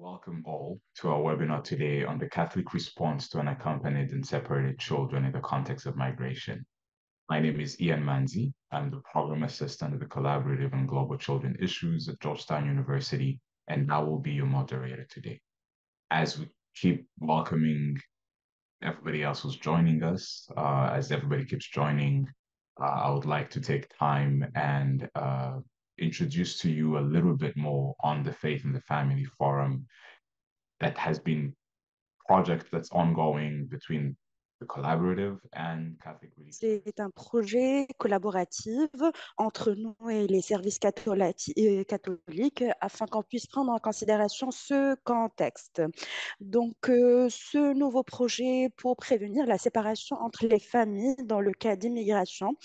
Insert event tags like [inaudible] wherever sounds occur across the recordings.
Welcome all to our webinar today on the Catholic response to unaccompanied and separated children in the context of migration. My name is Ian Manzi. I'm the program assistant at the Collaborative on Global Children Issues at Georgetown University, and I will be your moderator today. As we keep welcoming everybody else who's joining us, uh, as everybody keeps joining, uh, I would like to take time and uh, introduce to you a little bit more on the Faith and the Family Forum that has been project that's ongoing between the collaborative and Catholic C'est un projet collaboratif entre nous et les services euh, catholiques afin qu'on puisse prendre en considération ce contexte. Donc, euh, ce nouveau projet pour prévenir la séparation entre les familles dans le cas d'immigration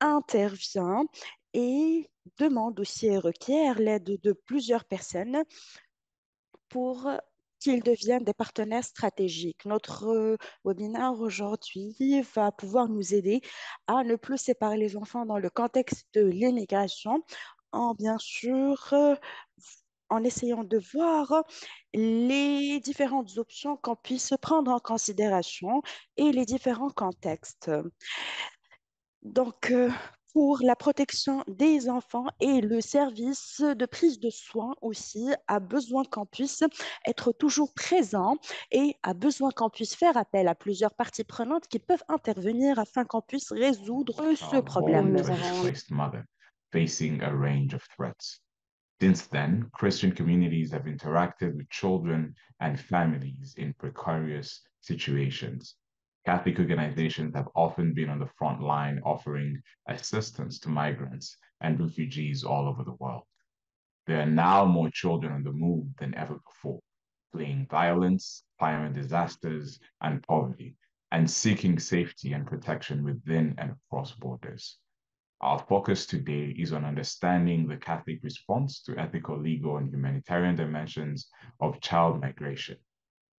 intervient et demande aussi et requiert l'aide de plusieurs personnes pour qu'ils deviennent des partenaires stratégiques. Notre euh, webinaire aujourd'hui va pouvoir nous aider à ne plus séparer les enfants dans le contexte de l'immigration, en bien sûr euh, en essayant de voir les différentes options qu'on puisse prendre en considération et les différents contextes. Donc, euh, pour la protection des enfants et le service de prise de soins aussi a besoin qu'on puisse être toujours présent et a besoin qu'on puisse faire appel à plusieurs parties prenantes qui peuvent intervenir afin qu'on puisse résoudre ce problème. then, Christian communities have interacted with children and families in precarious situations Catholic organizations have often been on the front line offering assistance to migrants and refugees all over the world. There are now more children on the move than ever before, fleeing violence, climate disasters, and poverty, and seeking safety and protection within and across borders. Our focus today is on understanding the Catholic response to ethical, legal, and humanitarian dimensions of child migration.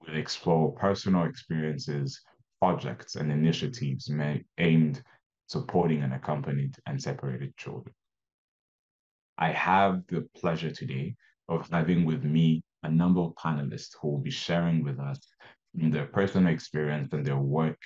We'll explore personal experiences projects and initiatives aimed supporting an accompanied and separated children. I have the pleasure today of having with me a number of panelists who will be sharing with us their personal experience and their work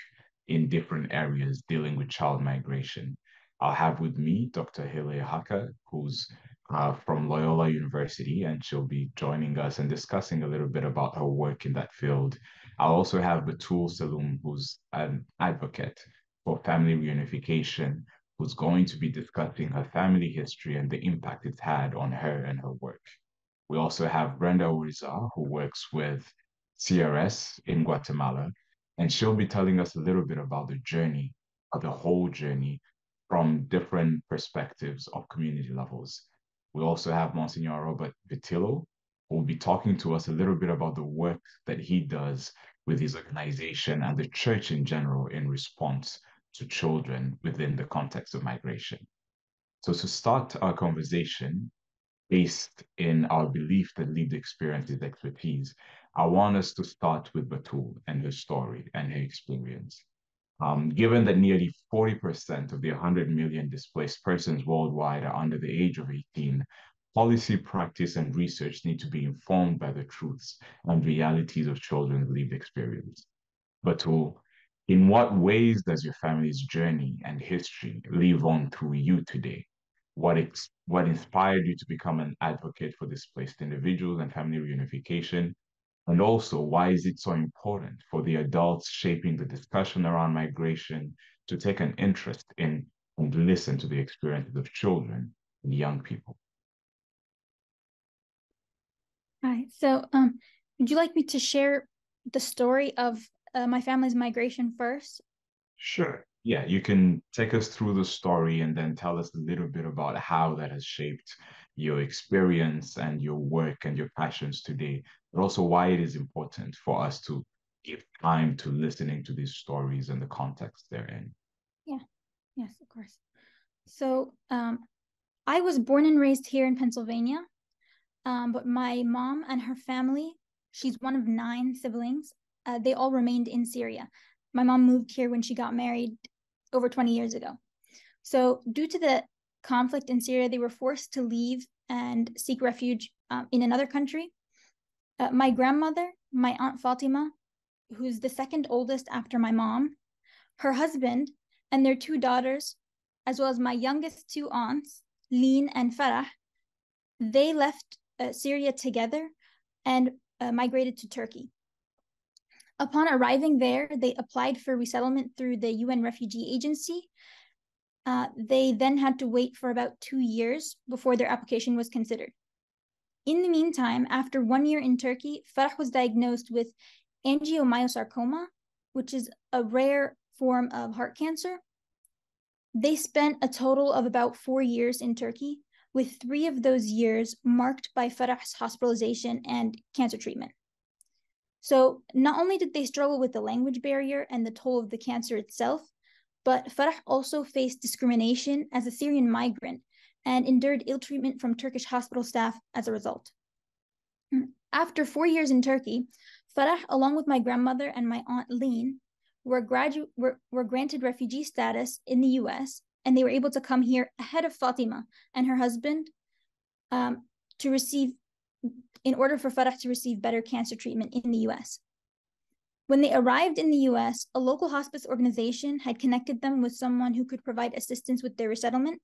in different areas dealing with child migration. I'll have with me Dr. Hilary Haka, who's uh, from Loyola University, and she'll be joining us and discussing a little bit about her work in that field I also have Batul Salum, who's an advocate for family reunification, who's going to be discussing her family history and the impact it's had on her and her work. We also have Brenda Uriza, who works with CRS in Guatemala, and she'll be telling us a little bit about the journey, the whole journey from different perspectives of community levels. We also have Monsignor Robert Vitillo, will be talking to us a little bit about the work that he does with his organization and the church in general in response to children within the context of migration. So, to start our conversation, based in our belief that lived experience is expertise, I want us to start with Batul and her story and her experience. Um, given that nearly 40% of the 100 million displaced persons worldwide are under the age of 18, policy, practice, and research need to be informed by the truths and realities of children's lived experience. But to, oh, in what ways does your family's journey and history live on through you today? What, ex- what inspired you to become an advocate for displaced individuals and family reunification? And also, why is it so important for the adults shaping the discussion around migration to take an interest in and listen to the experiences of children and young people? Hi. So, um, would you like me to share the story of uh, my family's migration first? Sure. Yeah, you can take us through the story and then tell us a little bit about how that has shaped your experience and your work and your passions today, but also why it is important for us to give time to listening to these stories and the context they're in. Yeah, yes, of course. So, um, I was born and raised here in Pennsylvania, um, but my mom and her family, she's one of nine siblings, uh, they all remained in Syria. My mom moved here when she got married over 20 years ago. So, due to the conflict in Syria, they were forced to leave and seek refuge um, in another country. Uh, my grandmother, my aunt Fatima, who's the second oldest after my mom, her husband, and their two daughters, as well as my youngest two aunts, Lean and Farah, they left uh, Syria together and uh, migrated to Turkey. Upon arriving there, they applied for resettlement through the UN Refugee Agency. Uh, they then had to wait for about two years before their application was considered. In the meantime, after one year in Turkey, Farah was diagnosed with angiomyosarcoma, which is a rare form of heart cancer. They spent a total of about four years in Turkey, with three of those years marked by Farah's hospitalization and cancer treatment. So not only did they struggle with the language barrier and the toll of the cancer itself, but Farah also faced discrimination as a Syrian migrant and endured ill treatment from Turkish hospital staff as a result. After four years in Turkey, Farah, along with my grandmother and my aunt Lean, were, gradu- were, were granted refugee status in the US and they were able to come here ahead of Fatima and her husband um, to receive, in order for Farah to receive better cancer treatment in the US. When they arrived in the US, a local hospice organization had connected them with someone who could provide assistance with their resettlement.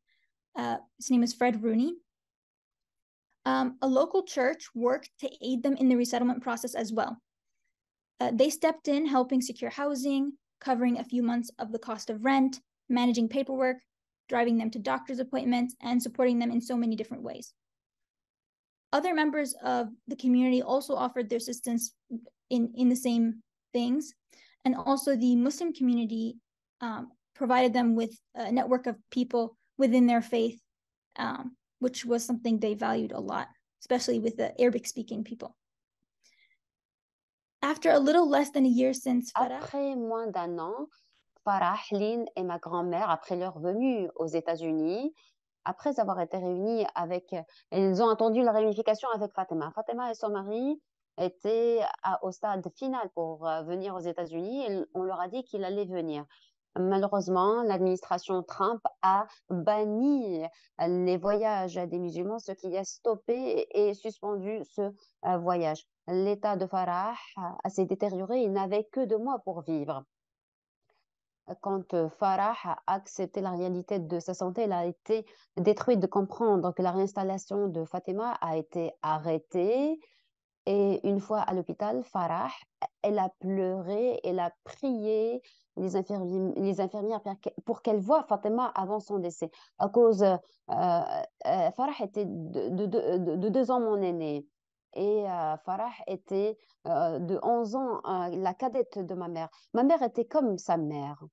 Uh, his name is Fred Rooney. Um, a local church worked to aid them in the resettlement process as well. Uh, they stepped in, helping secure housing, covering a few months of the cost of rent, managing paperwork, driving them to doctor's appointments, and supporting them in so many different ways. Other members of the community also offered their assistance in, in the same things. And also, the Muslim community um, provided them with a network of people within their faith, um, which was something they valued a lot, especially with the Arabic speaking people. After a little less than a year since Après moins d'un an, Farah, Lynn et ma grand-mère après leur venue aux États-Unis. Après avoir été réunies avec, elles ont attendu la réunification avec Fatima. Fatima et son mari étaient au stade final pour euh, venir aux États-Unis et on leur a dit qu'il allait venir. Malheureusement, l'administration Trump a banni les voyages des musulmans, ce qui a stoppé et suspendu ce euh, voyage. L'état de Farah s'est détérioré, il n'avait que deux mois pour vivre quand euh, Farah a accepté la réalité de sa santé, elle a été détruite de comprendre que la réinstallation de Fatima a été arrêtée. Et une fois à l'hôpital, Farah, elle a pleuré, elle a prié les, infirmières pour qu'elle voie Fatima avant son décès. À cause, euh, euh, Farah était de, de deux ans mon aînée et euh, Farah était euh, de 11 ans euh, la cadette de ma mère. Ma mère était comme sa mère.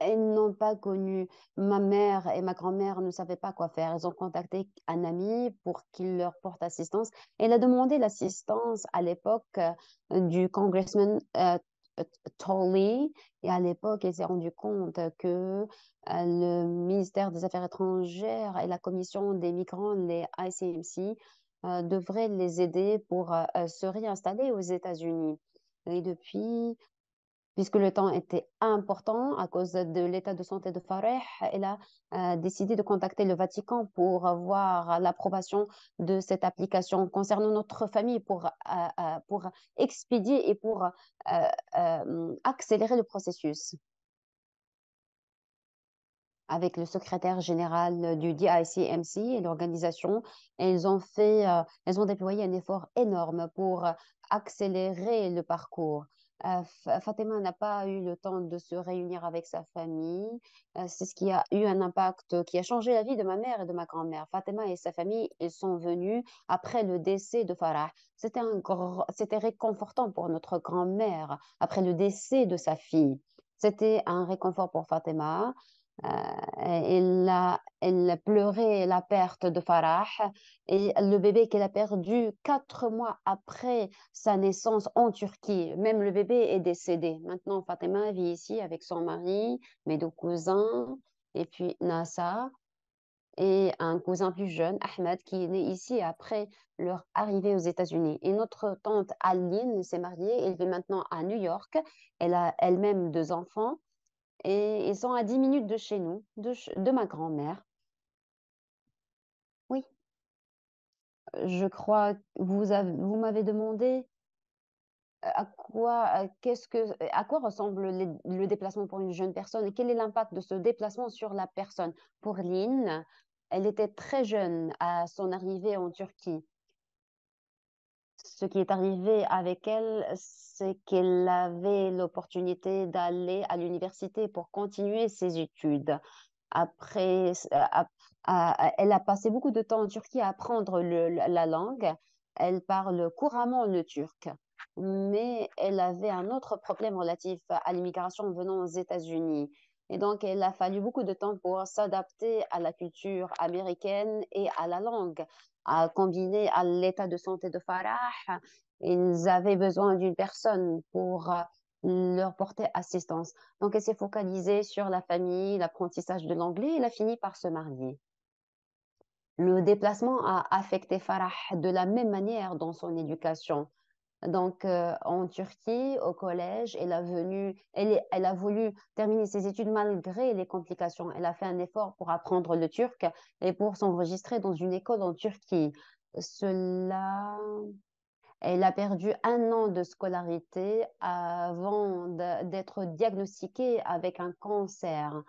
Elles n'ont pas connu. Ma mère et ma grand-mère ne savaient pas quoi faire. Elles ont contacté un ami pour qu'il leur porte assistance. Elle a demandé l'assistance à l'époque du congressman euh, Tolley. Et à l'époque, il s'est rendu compte que euh, le ministère des Affaires étrangères et la Commission des migrants, les ICMC, euh, devraient les aider pour se réinstaller aux États-Unis. Et depuis, puisque le temps était important à cause de l'état de santé de Farah, elle a euh, décidé de contacter le Vatican pour avoir l'approbation de cette application concernant notre famille pour, euh, euh, expédier et pour accélérer le processus. Avec le secrétaire général du DICMC et l'organisation, elles ont déployé un effort énorme pour accélérer le parcours euh, Fatima n'a pas eu le temps de se réunir avec sa famille. Euh, c'est ce qui a eu un impact qui a changé la vie de ma mère et de ma grand-mère. Fatima et sa famille, ils sont venus après le décès de Farah. C'était c'était réconfortant pour notre grand-mère après le décès de sa fille. C'était un réconfort pour Fatima. Euh, elle, a, pleuré la perte de Farah et le bébé qu'elle a perdu quatre mois après sa naissance en Turquie. Même le bébé est décédé. Maintenant, Fatima vit ici avec son mari, mes deux cousins et puis Nasa et un cousin plus jeune, Ahmed, qui est né ici après leur arrivée aux États-Unis. Et notre tante Aline s'est mariée, elle vit maintenant à New York. Elle a elle-même deux enfants et ils sont à 10 minutes de chez nous, de, ma grand-mère. Oui, je crois que vous m'avez demandé euh, à quoi, ressemble le déplacement pour une jeune personne et quel est l'impact de ce déplacement sur la personne. Pour Lynn, elle était très jeune à son arrivée en Turquie ce qui est arrivé avec elle, c'est qu'elle avait l'opportunité d'aller à l'université pour continuer ses études. Après, euh, elle a passé beaucoup de temps en Turquie à apprendre la langue. Elle parle couramment le turc, mais elle avait un autre problème relatif à l'immigration venant aux États-Unis. Et donc, il a fallu beaucoup de temps pour s'adapter à la culture américaine et à la langue combiné à l'état de santé de Farah, ils avaient besoin d'une personne pour euh, leur porter assistance. Donc, elle s'est focalisée sur la famille, l'apprentissage de l'anglais et elle a fini par se marier. Le déplacement a affecté Farah de la même manière dans son éducation. Donc, euh, en Turquie, au collège, elle a, venu, elle, a voulu terminer ses études malgré les complications. Elle a fait un effort pour apprendre le turc et pour s'enregistrer dans une école en Turquie. Cela, elle a perdu un an de scolarité avant d'être diagnostiquée avec un cancer.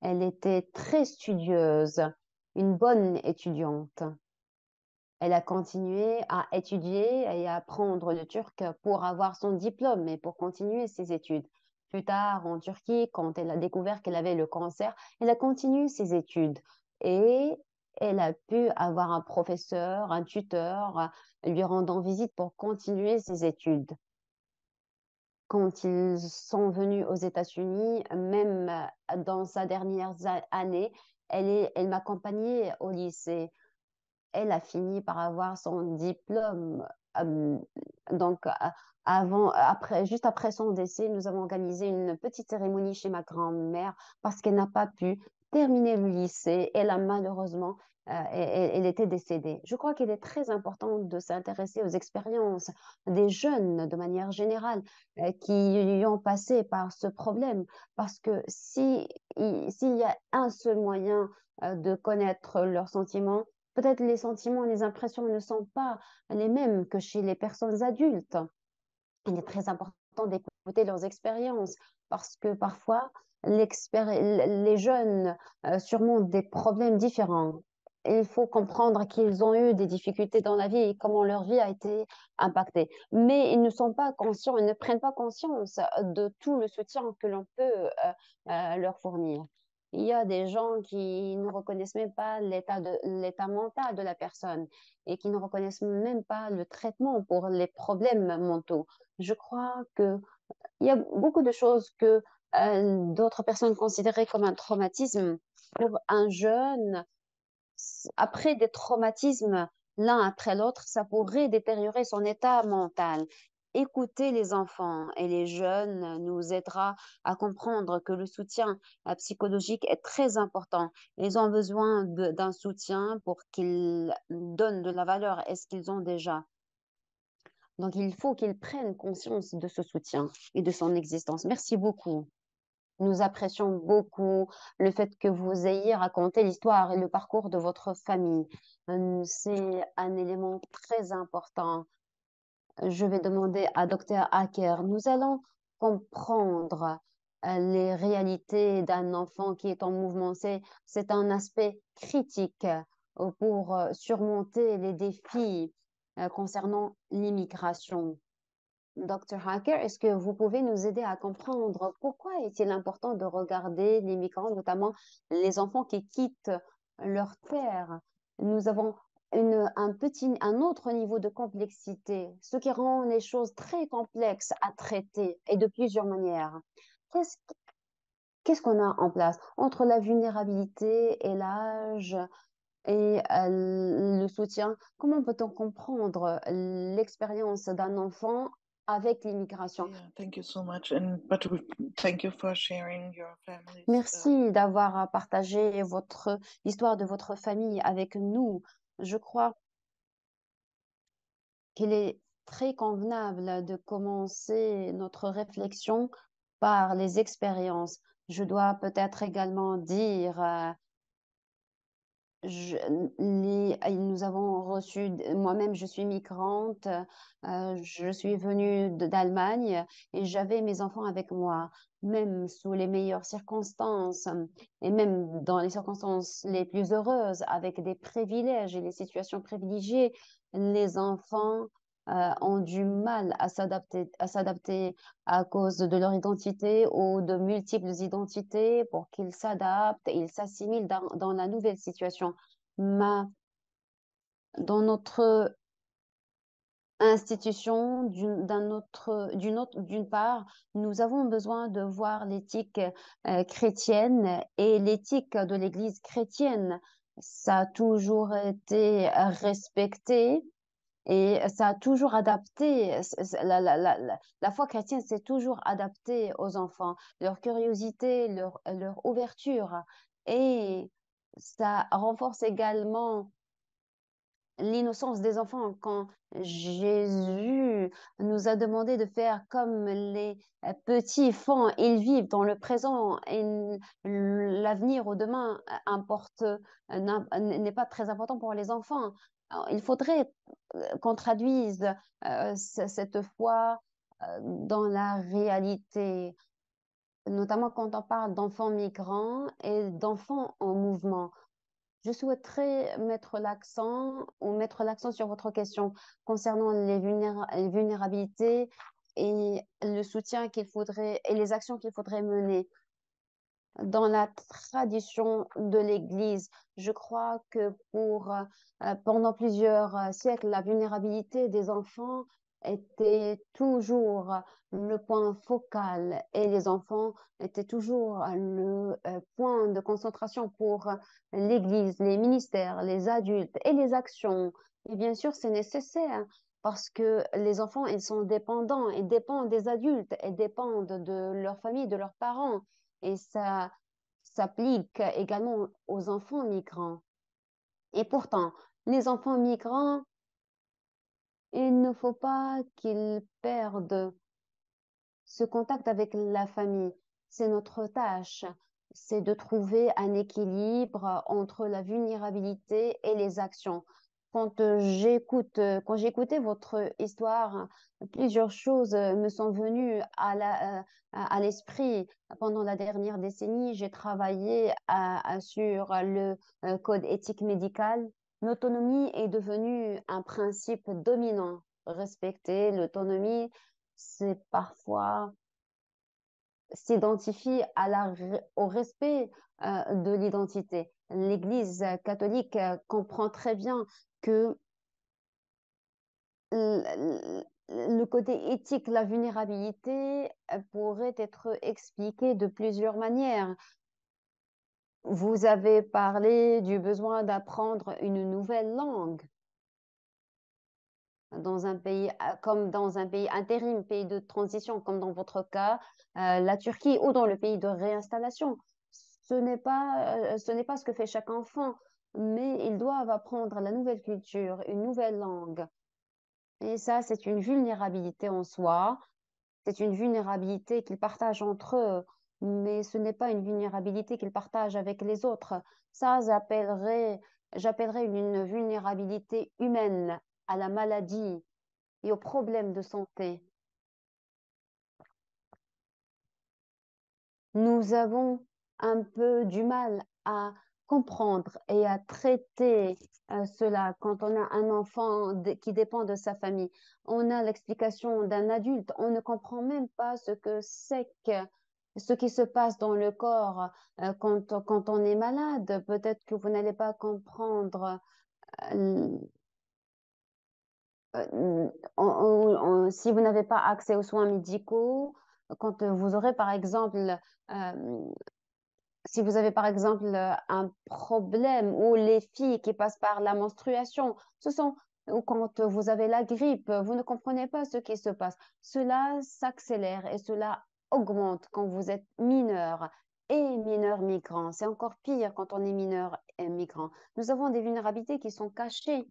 Elle était très studieuse, une bonne étudiante elle a continué à étudier et à apprendre le turc pour avoir son diplôme et pour continuer ses études. Plus tard, en Turquie, quand elle a découvert qu'elle avait le cancer, elle a continué ses études et elle a pu avoir un professeur, un tuteur, lui rendant visite pour continuer ses études. Quand ils sont venus aux États-Unis, même dans sa dernière année, elle, elle m'accompagnait au lycée elle a fini par avoir son diplôme. donc, avant, après, juste après son décès, nous avons organisé une petite cérémonie chez ma grand-mère parce qu'elle n'a pas pu terminer le lycée. Elle a malheureusement, euh, elle, était décédée. Je crois qu'il est très important de s'intéresser aux expériences des jeunes de manière générale euh, qui y ont passé par ce problème parce que s'il y a un seul moyen euh, de connaître leurs sentiments, Peut-être les sentiments, et les impressions ne sont pas les mêmes que chez les personnes adultes. Il est très important d'écouter leurs expériences parce que parfois, les jeunes euh, surmontent des problèmes différents. il faut comprendre qu'ils ont eu des difficultés dans la vie et comment leur vie a été impactée. Mais ils ne sont pas conscients, ils ne prennent pas conscience de tout le soutien que l'on peut euh, euh, leur fournir. Il y a des gens qui ne reconnaissent même pas l'état de l'état mental de la personne et qui ne reconnaissent même pas le traitement pour les problèmes mentaux. Je crois que il y a beaucoup de choses que euh, d'autres personnes considéraient comme un traumatisme pour un jeune après des traumatismes l'un après l'autre, ça pourrait détériorer son état mental écouter les enfants et les jeunes nous aidera à comprendre que le soutien psychologique est très important. Ils ont besoin d'un soutien pour qu'ils donnent de la valeur à ce qu'ils ont déjà. Donc, il faut qu'ils prennent conscience de ce soutien et de son existence. Merci beaucoup. Nous apprécions beaucoup le fait que vous ayez raconté l'histoire et le parcours de votre famille. Euh, c'est un élément très important je vais demander à Docteur Hacker, nous allons comprendre euh, les réalités d'un enfant qui est en mouvement. C'est un aspect critique euh, pour euh, surmonter les défis concernant l'immigration. Dr. Hacker, est-ce que vous pouvez nous aider à comprendre pourquoi est-il important de regarder les migrants, notamment les enfants qui quittent leur terre Nous avons un, petit, un autre niveau de complexité, ce qui rend les choses très complexes à traiter et de plusieurs manières. Qu'est-ce qu'on a en place entre la vulnérabilité et l'âge et euh, le soutien Comment peut-on comprendre l'expérience d'un enfant avec l'immigration Merci d'avoir partagé votre histoire de votre famille avec nous. Je crois qu'il est très convenable de commencer notre réflexion par les expériences. Je dois peut-être également dire euh, je, les, ah, nous avons reçu, moi-même je suis migrante, euh, je suis venue d'Allemagne et j'avais mes enfants avec moi, même sous les meilleures circonstances euh, et même dans les circonstances les plus heureuses, avec des privilèges et les situations privilégiées, les enfants euh, ont du mal à s'adapter, à s'adapter à cause de leur identité ou de multiples identités pour qu'ils s'adaptent, ils s'assimilent dans, la nouvelle situation. Mais dans notre institution, d'une autre, part, nous avons besoin de voir l'éthique euh, chrétienne et l'éthique de l'Église chrétienne. Ça a toujours été respecté et ça a toujours adapté, euh, la, la, la, la foi chrétienne s'est toujours adaptée aux enfants, leur curiosité, leur, ouverture. Et ça renforce également l'innocence des enfants quand Jésus nous a demandé de faire comme les petits font. Ils vivent dans le présent et l'avenir ou demain euh, importe euh, n'est pas très important pour les enfants il faudrait euh, qu'on traduise euh, cette foi euh, dans la réalité, notamment quand on parle d'enfants migrants et d'enfants en mouvement. Je souhaiterais mettre l'accent ou mettre l'accent sur votre question concernant les, les vulnérabilités et le soutien qu'il faudrait et les actions qu'il faudrait mener dans la tradition de l'Église. Je crois que pour, euh, pendant plusieurs euh, siècles, la vulnérabilité des enfants était toujours le point focal et les enfants étaient toujours le euh, point de concentration pour l'Église, les ministères, les adultes et les actions. Et bien sûr, c'est nécessaire parce que les enfants, ils sont dépendants, ils dépendent des adultes, ils dépendent de leur famille, de leurs parents et ça s'applique également aux enfants migrants. Et pourtant, les enfants migrants, il ne faut pas qu'ils perdent ce contact avec la famille. C'est notre tâche, c'est de trouver un équilibre entre la vulnérabilité et les actions quand euh, j'écoute, euh, quand j'écoutais votre histoire, plusieurs choses euh, me sont venues à l'esprit. Pendant la dernière décennie, j'ai travaillé sur le code éthique médical. L'autonomie est devenue un principe dominant. Respecter l'autonomie, c'est parfois s'identifier au respect de l'identité. L'Église catholique comprend très bien que le côté éthique, la vulnérabilité euh, pourrait être expliquée de plusieurs manières. Vous avez parlé du besoin d'apprendre une nouvelle langue dans un pays ah, comme dans un pays intérim, pays de transition, comme dans votre cas, euh, la Turquie ou dans le pays de réinstallation. ce n'est pas euh, ce que fait chaque enfant mais ils doivent apprendre la nouvelle culture, une nouvelle langue. Et ça, c'est une vulnérabilité en soi. C'est une vulnérabilité qu'ils partagent entre eux, mais ce n'est pas une vulnérabilité qu'ils partagent avec les autres. Ça, j'appellerais, une vulnérabilité humaine à la maladie et aux problèmes de santé. Nous avons un peu du mal à comprendre et à traiter euh, cela quand on a un enfant qui dépend de sa famille. On a l'explication d'un adulte, on ne comprend même pas ce que c'est que ce qui se passe dans le corps euh, quand, quand, on est malade. Peut-être que vous n'allez pas comprendre euh, si vous n'avez pas accès aux soins médicaux, quand vous aurez par exemple si vous avez par exemple euh, un problème ou les filles qui passent par la menstruation, ce sont ou euh, quand vous avez la grippe, vous ne comprenez pas ce qui se passe. Cela s'accélère et cela augmente quand vous êtes mineur et mineur migrant. C'est encore pire quand on est mineur et migrant. Nous avons des vulnérabilités qui sont cachées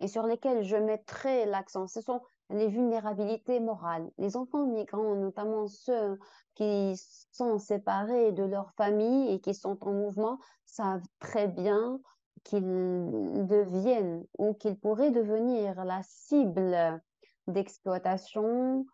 et sur lesquelles je mettrai l'accent. Ce sont les vulnérabilités morales. Les enfants migrants, notamment ceux qui sont séparés de leur famille et qui sont en mouvement, savent très bien qu'ils deviennent ou qu'ils pourraient devenir la cible d'exploitation,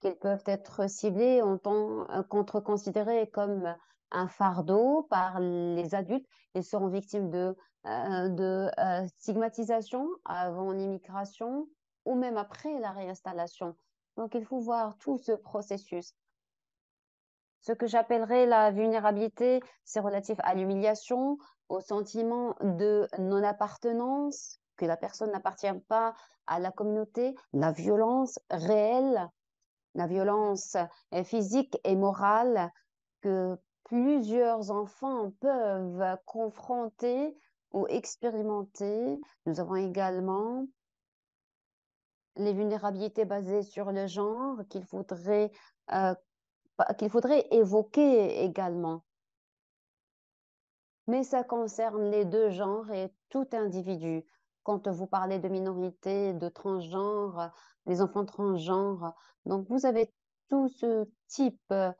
qu'ils peuvent être ciblés en tant euh, contre-considérés comme un fardeau par les adultes. Ils seront victimes de, euh, de euh, stigmatisation avant l'immigration, ou même après la réinstallation. Donc, il faut voir tout ce processus. Ce que j'appellerais la vulnérabilité, c'est relatif à l'humiliation, au sentiment de non-appartenance, que la personne n'appartient pas à la communauté, la violence réelle, la violence physique et morale que plusieurs enfants peuvent confronter ou expérimenter. Nous avons également les vulnérabilités basées sur le genre qu'il faudrait, euh, qu'il faudrait évoquer également. Mais ça concerne les deux genres et tout individu. Quand vous parlez de minorité, de transgenre, les enfants transgenres, donc vous avez tout ce type euh,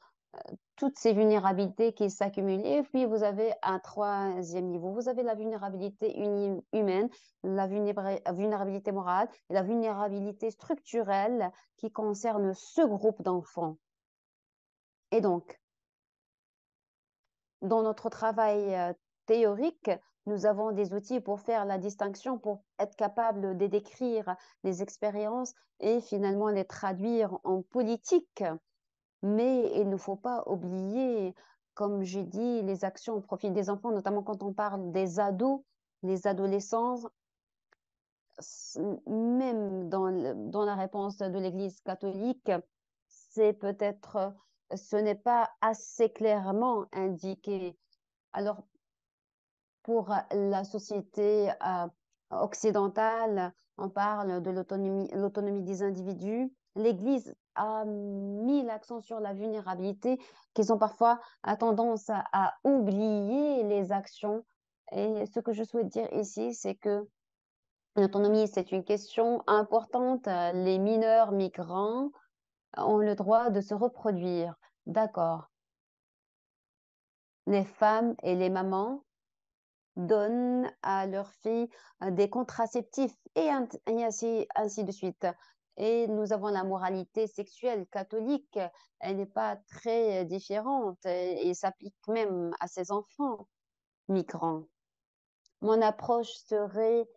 toutes ces vulnérabilités qui s'accumulent, et Puis vous avez un troisième niveau. Vous avez la vulnérabilité humaine, la vulnérabilité morale et la vulnérabilité structurelle qui concerne ce groupe d'enfants. Et donc, dans notre travail euh, théorique, nous avons des outils pour faire la distinction, pour être capable de décrire les expériences et finalement les traduire en politique mais il ne faut pas oublier, comme j'ai dit, les actions au profit des enfants, notamment quand on parle des ados, les adolescents, même dans, dans la réponse de l'Église catholique, c'est peut-être, ce n'est pas assez clairement indiqué. Alors, pour la société euh, occidentale, on parle de l'autonomie des individus, l'Église a mis l'accent sur la vulnérabilité, qu'ils ont parfois tendance à, oublier les actions. Et ce que je souhaite dire ici, c'est que l'autonomie, c'est une question importante. Les mineurs migrants ont le droit de se reproduire. D'accord. Les femmes et les mamans donnent à leurs filles euh, des contraceptifs et ainsi de suite. Et nous avons la moralité sexuelle catholique, elle n'est pas très euh, différente euh, et, s'applique même à ces enfants migrants. Mon approche serait,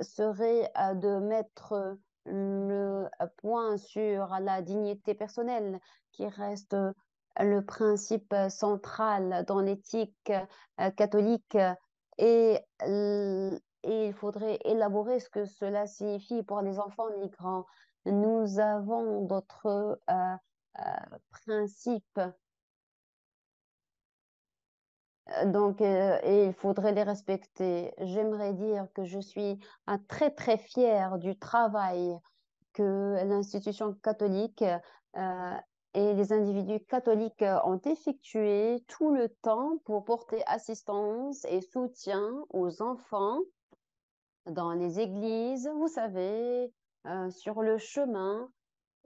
serait euh, de mettre le point sur la dignité personnelle qui reste le principe central dans l'éthique catholique et et il faudrait élaborer ce que cela signifie pour les enfants migrants. Nous avons d'autres euh, euh, principes. Euh, donc, et il faudrait les respecter. J'aimerais dire que je suis très, très fière du travail que l'institution catholique et les individus catholiques ont effectué tout le temps pour porter assistance et soutien aux enfants dans les églises, vous savez, euh, sur le chemin,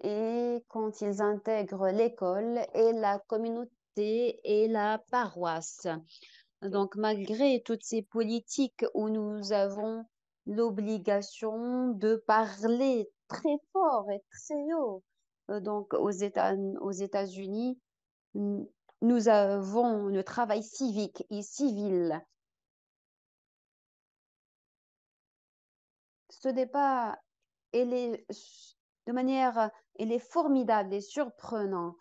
et quand ils intègrent l'école et la communauté et la paroisse. Donc, malgré toutes ces politiques où nous avons l'obligation de parler très fort et très haut, euh, donc aux, États, aux États-Unis, nous avons le travail civique et civil ce départ, est de manière, il est formidable et surprenant.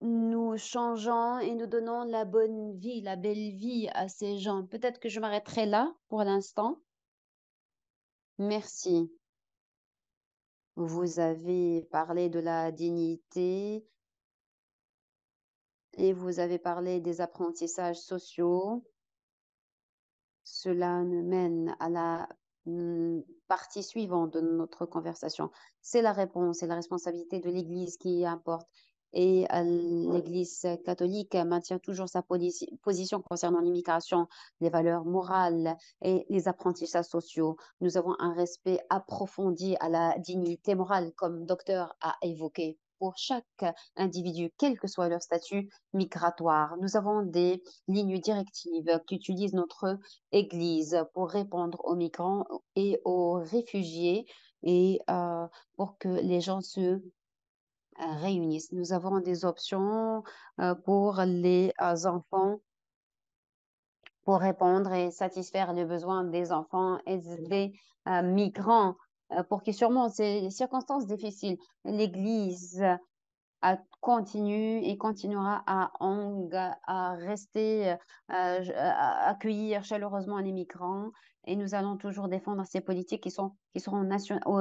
Nous changeons et nous donnons la bonne vie, la belle vie à ces gens. Peut-être que je m'arrêterai là pour l'instant. Merci. Vous avez parlé de la dignité et vous avez parlé des apprentissages sociaux. Cela nous mène à la hmm, partie suivante de notre conversation. C'est la réponse et la responsabilité de l'Église qui importe. Et euh, l'Église catholique maintient toujours sa position concernant l'immigration, les valeurs morales et les apprentissages sociaux. Nous avons un respect approfondi à la dignité morale, comme docteur a évoqué pour chaque individu, quel que soit leur statut migratoire. Nous avons des lignes directives qu'utilise notre Église pour répondre aux migrants et aux réfugiés et euh, pour que les gens se euh, réunissent. Nous avons des options euh, pour les enfants pour répondre et satisfaire les besoins des enfants et des migrants. Euh, pour qu'ils sûrement ces circonstances difficiles. L'Église euh, continue et continuera à, à rester, euh, à, accueillir chaleureusement les migrants et nous allons toujours défendre ces politiques qui, sont, qui seront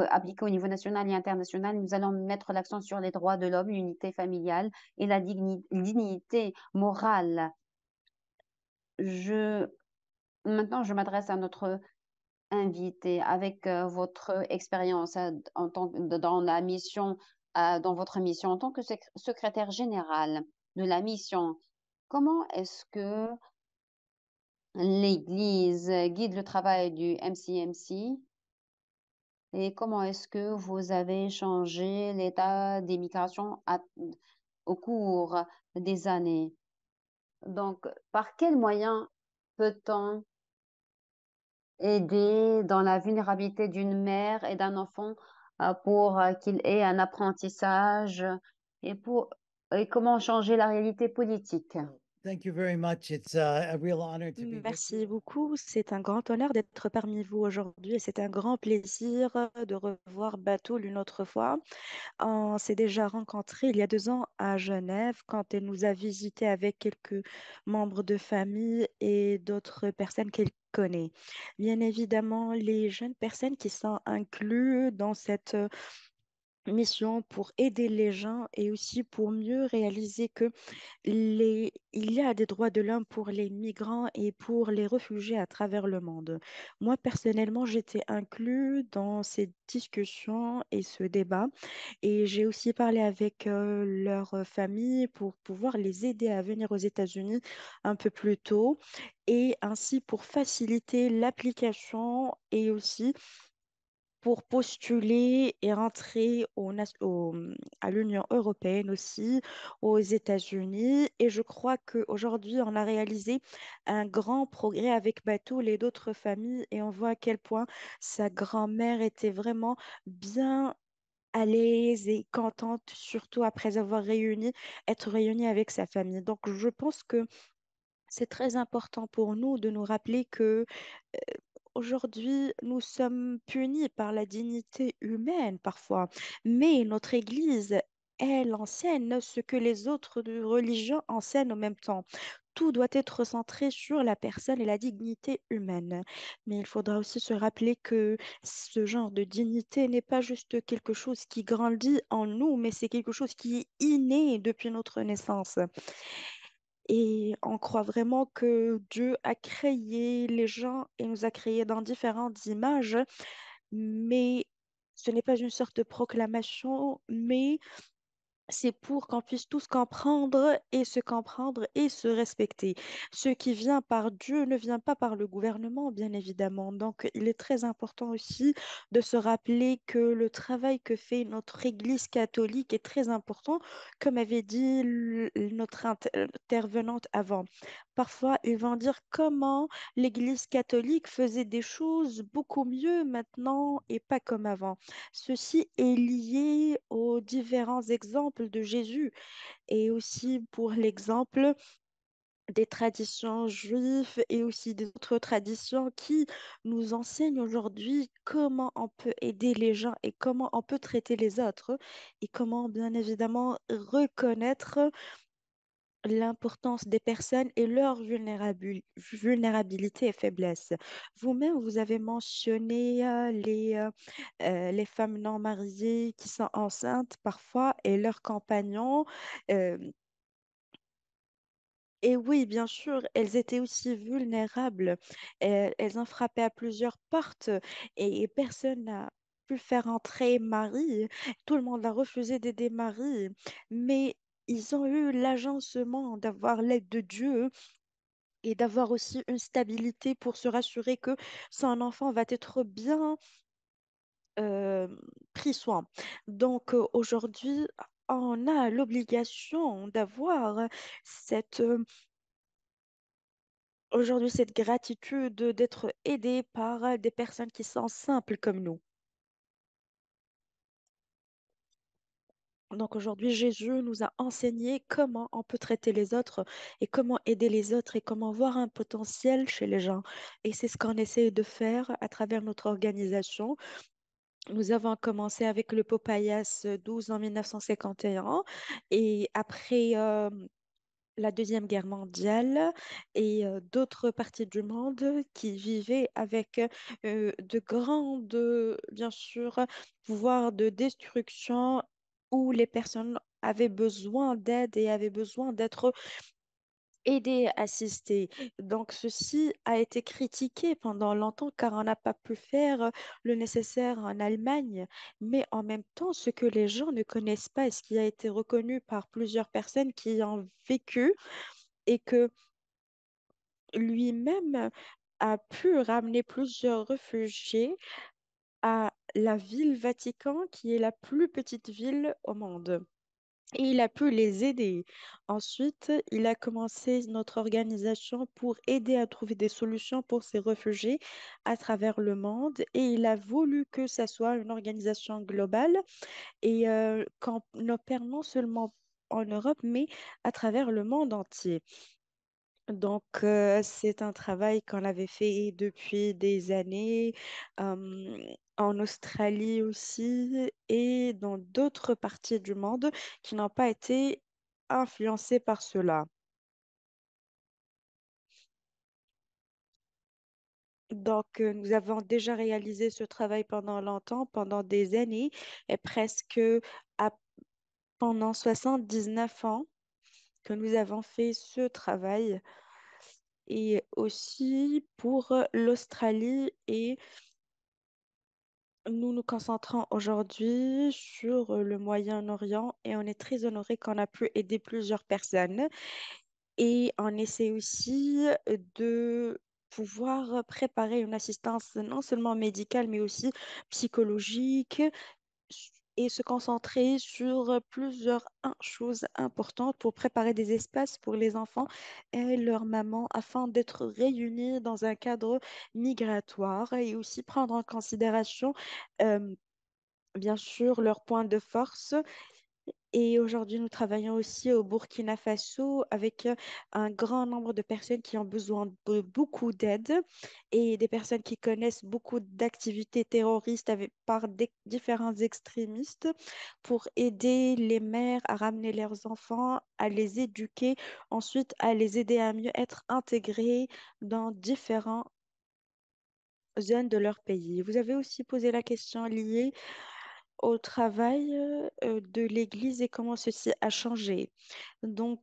appliquées au niveau national et international. Nous allons mettre l'accent sur les droits de l'homme, l'unité familiale et la dignité morale. Je, maintenant, je m'adresse à notre invité, avec euh, votre expérience euh, en tant, dans la mission, euh, dans votre mission en tant que secrétaire général de la mission, comment est-ce que l'Église guide le travail du MCMC et comment est-ce que vous avez changé l'état des migrations au cours des années Donc, par quels moyens peut-on aider dans la vulnérabilité d'une mère et d'un enfant euh, pour euh, qu'il ait un apprentissage et, pour, et comment changer la réalité politique. Merci beaucoup. C'est un grand honneur d'être parmi vous aujourd'hui et c'est un grand plaisir euh, de revoir Batoul une autre fois. On s'est déjà rencontrés il y a deux ans à Genève quand elle nous a visité avec quelques membres de famille et d'autres personnes qu'elle Bien évidemment, les jeunes personnes qui sont incluses dans cette euh, mission pour aider les gens et aussi pour mieux réaliser que les, il y a des droits de l'homme pour les migrants et pour les réfugiés à travers le monde. Moi, personnellement, j'étais inclus dans ces discussions et ce débat et j'ai aussi parlé avec euh, leurs familles famille pour pouvoir les aider à venir aux États-Unis un peu plus tôt et ainsi pour faciliter l'application et aussi pour postuler et rentrer au, mmh, à l'Union européenne aussi, aux États-Unis. Et je crois qu'aujourd'hui, on a réalisé un grand progrès avec Batoul et d'autres familles. Et on voit à quel point sa grand-mère était vraiment bien à l'aise et contente, surtout après avoir réuni, être réunie avec sa famille. Donc, je pense que c'est très important pour nous de nous rappeler que euh, aujourd'hui, nous sommes punis par la dignité humaine parfois, mais notre Église, elle enseigne ce que les autres religions enseignent en même temps. Tout doit être centré sur la personne et la dignité humaine. Mais il faudra aussi se rappeler que ce genre de dignité n'est pas juste quelque chose qui grandit en nous, mais c'est quelque chose qui est inné depuis notre naissance. Et on croit vraiment que Dieu a créé les gens et nous a créés dans différentes images, mais ce n'est pas une sorte de proclamation, mais c'est pour qu'on puisse tous comprendre et se comprendre et se respecter. Ce qui vient par Dieu ne vient pas par le gouvernement, bien évidemment. Donc, il est très important aussi de se rappeler que le travail que fait notre Église catholique est très important, comme avait dit notre euh, intervenante avant. Parfois, ils vont dire comment l'Église catholique faisait des choses beaucoup mieux maintenant et pas comme avant. Ceci est lié aux différents exemples de Jésus et aussi pour l'exemple des traditions juives et aussi d'autres traditions qui nous enseignent aujourd'hui comment on peut aider les gens et comment on peut traiter les autres et comment bien évidemment reconnaître l'importance des personnes et leur vulnérabilité et faiblesse. Vous-même, vous avez mentionné euh, les, euh, euh, les femmes non mariées qui sont enceintes parfois et leurs compagnons. et oui, bien sûr, elles étaient aussi vulnérables. Elles, elles ont frappé à plusieurs portes et personne n'a pu faire entrer Marie. Tout le monde a refusé d'aider Marie. Mais ils ont eu l'agencement d'avoir l'aide de Dieu et d'avoir aussi une stabilité pour se rassurer que son enfant va être bien euh, pris soin. Donc euh, aujourd'hui, on a l'obligation d'avoir cette euh, aujourd'hui cette gratitude d'être aidé par des personnes qui sont simples comme nous. Donc aujourd'hui, Jésus nous a enseigné comment on peut traiter les autres et comment aider les autres et comment voir un potentiel chez les gens. Et c'est ce qu'on essaie de faire à travers notre organisation. Nous avons commencé avec le Popayas 12 en 1951 et après euh, la Deuxième Guerre mondiale et euh, d'autres parties du monde qui vivaient avec euh, de grandes, bien sûr, pouvoirs de destruction où les personnes avaient besoin d'aide et avaient besoin d'être aidées, assistées. Donc ceci a été critiqué pendant longtemps car on n'a pas pu faire le nécessaire en Allemagne. Mais en même temps, ce que les gens ne connaissent pas et ce qui a été reconnu par plusieurs personnes qui ont vécu et que lui-même a pu ramener plusieurs réfugiés à la ville Vatican, qui est la plus petite ville au monde. Et il a pu les aider. Ensuite, il a commencé notre organisation pour aider à trouver des solutions pour ces réfugiés à travers le monde. Et il a voulu que ça soit une organisation globale et qu'on opère non seulement en Europe, mais à travers le monde entier. Donc, euh, c'est un travail qu'on avait fait depuis des années. Hum, en Australie aussi et dans d'autres parties du monde qui n'ont pas été influencées par cela. Donc, euh, nous avons déjà réalisé ce travail pendant longtemps, pendant des années, et presque pendant 79 ans que nous avons fait ce travail. Et aussi pour l'Australie et nous nous concentrons aujourd'hui sur euh, le Moyen-Orient et on est très honoré qu'on a pu aider plusieurs personnes. Et on essaie aussi euh, de pouvoir préparer une assistance non seulement médicale, mais aussi psychologique et se concentrer sur plusieurs choses importantes pour préparer des espaces pour les enfants et leurs mamans afin d'être réunis dans un cadre migratoire et aussi prendre en considération, bien sûr, leurs points de force et aujourd'hui, nous travaillons aussi au Burkina Faso avec euh, un grand nombre de personnes qui ont besoin de beaucoup d'aide et des personnes qui connaissent beaucoup d'activités terroristes avec, par des, différents extrémistes pour aider les mères à ramener leurs enfants, à les éduquer, ensuite à les aider à mieux être intégrés dans différentes zones de leur pays. Vous avez aussi posé la question liée au travail de l'Église et comment ceci a changé. Donc,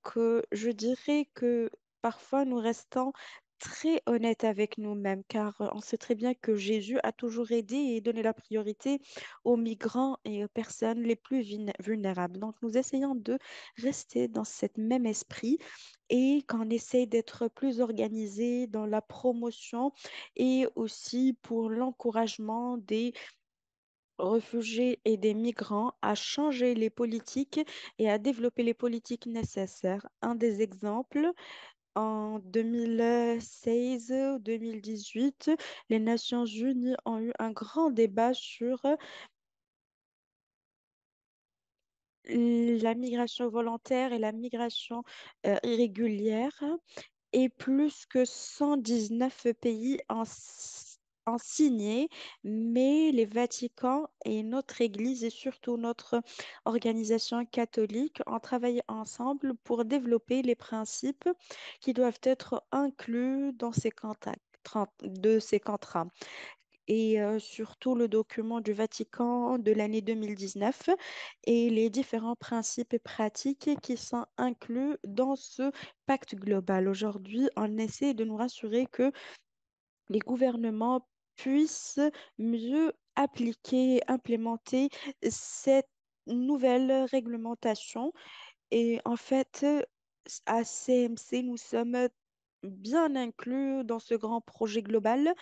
je dirais que parfois nous restons très honnêtes avec nous-mêmes, car on sait très bien que Jésus a toujours aidé et donné la priorité aux migrants et aux personnes les plus vulnérables. Donc, nous essayons de rester dans cet même esprit et qu'on essaye d'être plus organisé dans la promotion et aussi pour l'encouragement des réfugiés et des migrants, à changer les politiques et à développer les politiques nécessaires. Un des exemples, en 2016-2018, les Nations Unies ont eu un grand débat sur la migration volontaire et la migration euh, irrégulière. Et plus que 119 pays en en signé, mais les Vatican et notre Église et surtout notre organisation catholique ont travaillé ensemble pour développer les principes qui doivent être inclus dans ces contacts de ces contrats et euh, surtout le document du Vatican de l'année 2019 et les différents principes et pratiques qui sont inclus dans ce pacte global. Aujourd'hui, on essaie de nous rassurer que les gouvernements puisse mieux appliquer, implémenter cette nouvelle réglementation. Et en fait, à CMC, nous sommes bien inclus dans ce grand projet global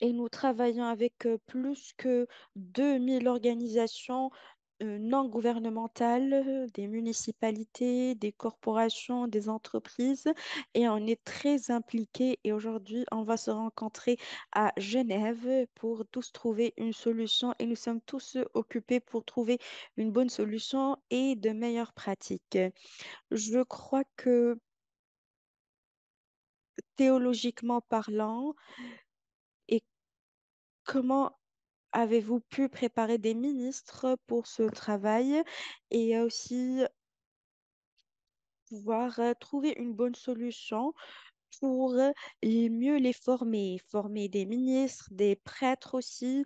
et nous travaillons avec euh, plus que 2000 organisations euh, non gouvernementales, des municipalités, des corporations, des entreprises et on est très impliqués et aujourd'hui on va se rencontrer à Genève pour tous trouver une solution et nous sommes tous occupés pour trouver une bonne solution et de meilleures pratiques. Je crois que théologiquement parlant et comment avez-vous pu préparer des ministres pour ce travail et aussi pouvoir euh, trouver une bonne solution pour euh, mieux les former, former des ministres, des prêtres aussi.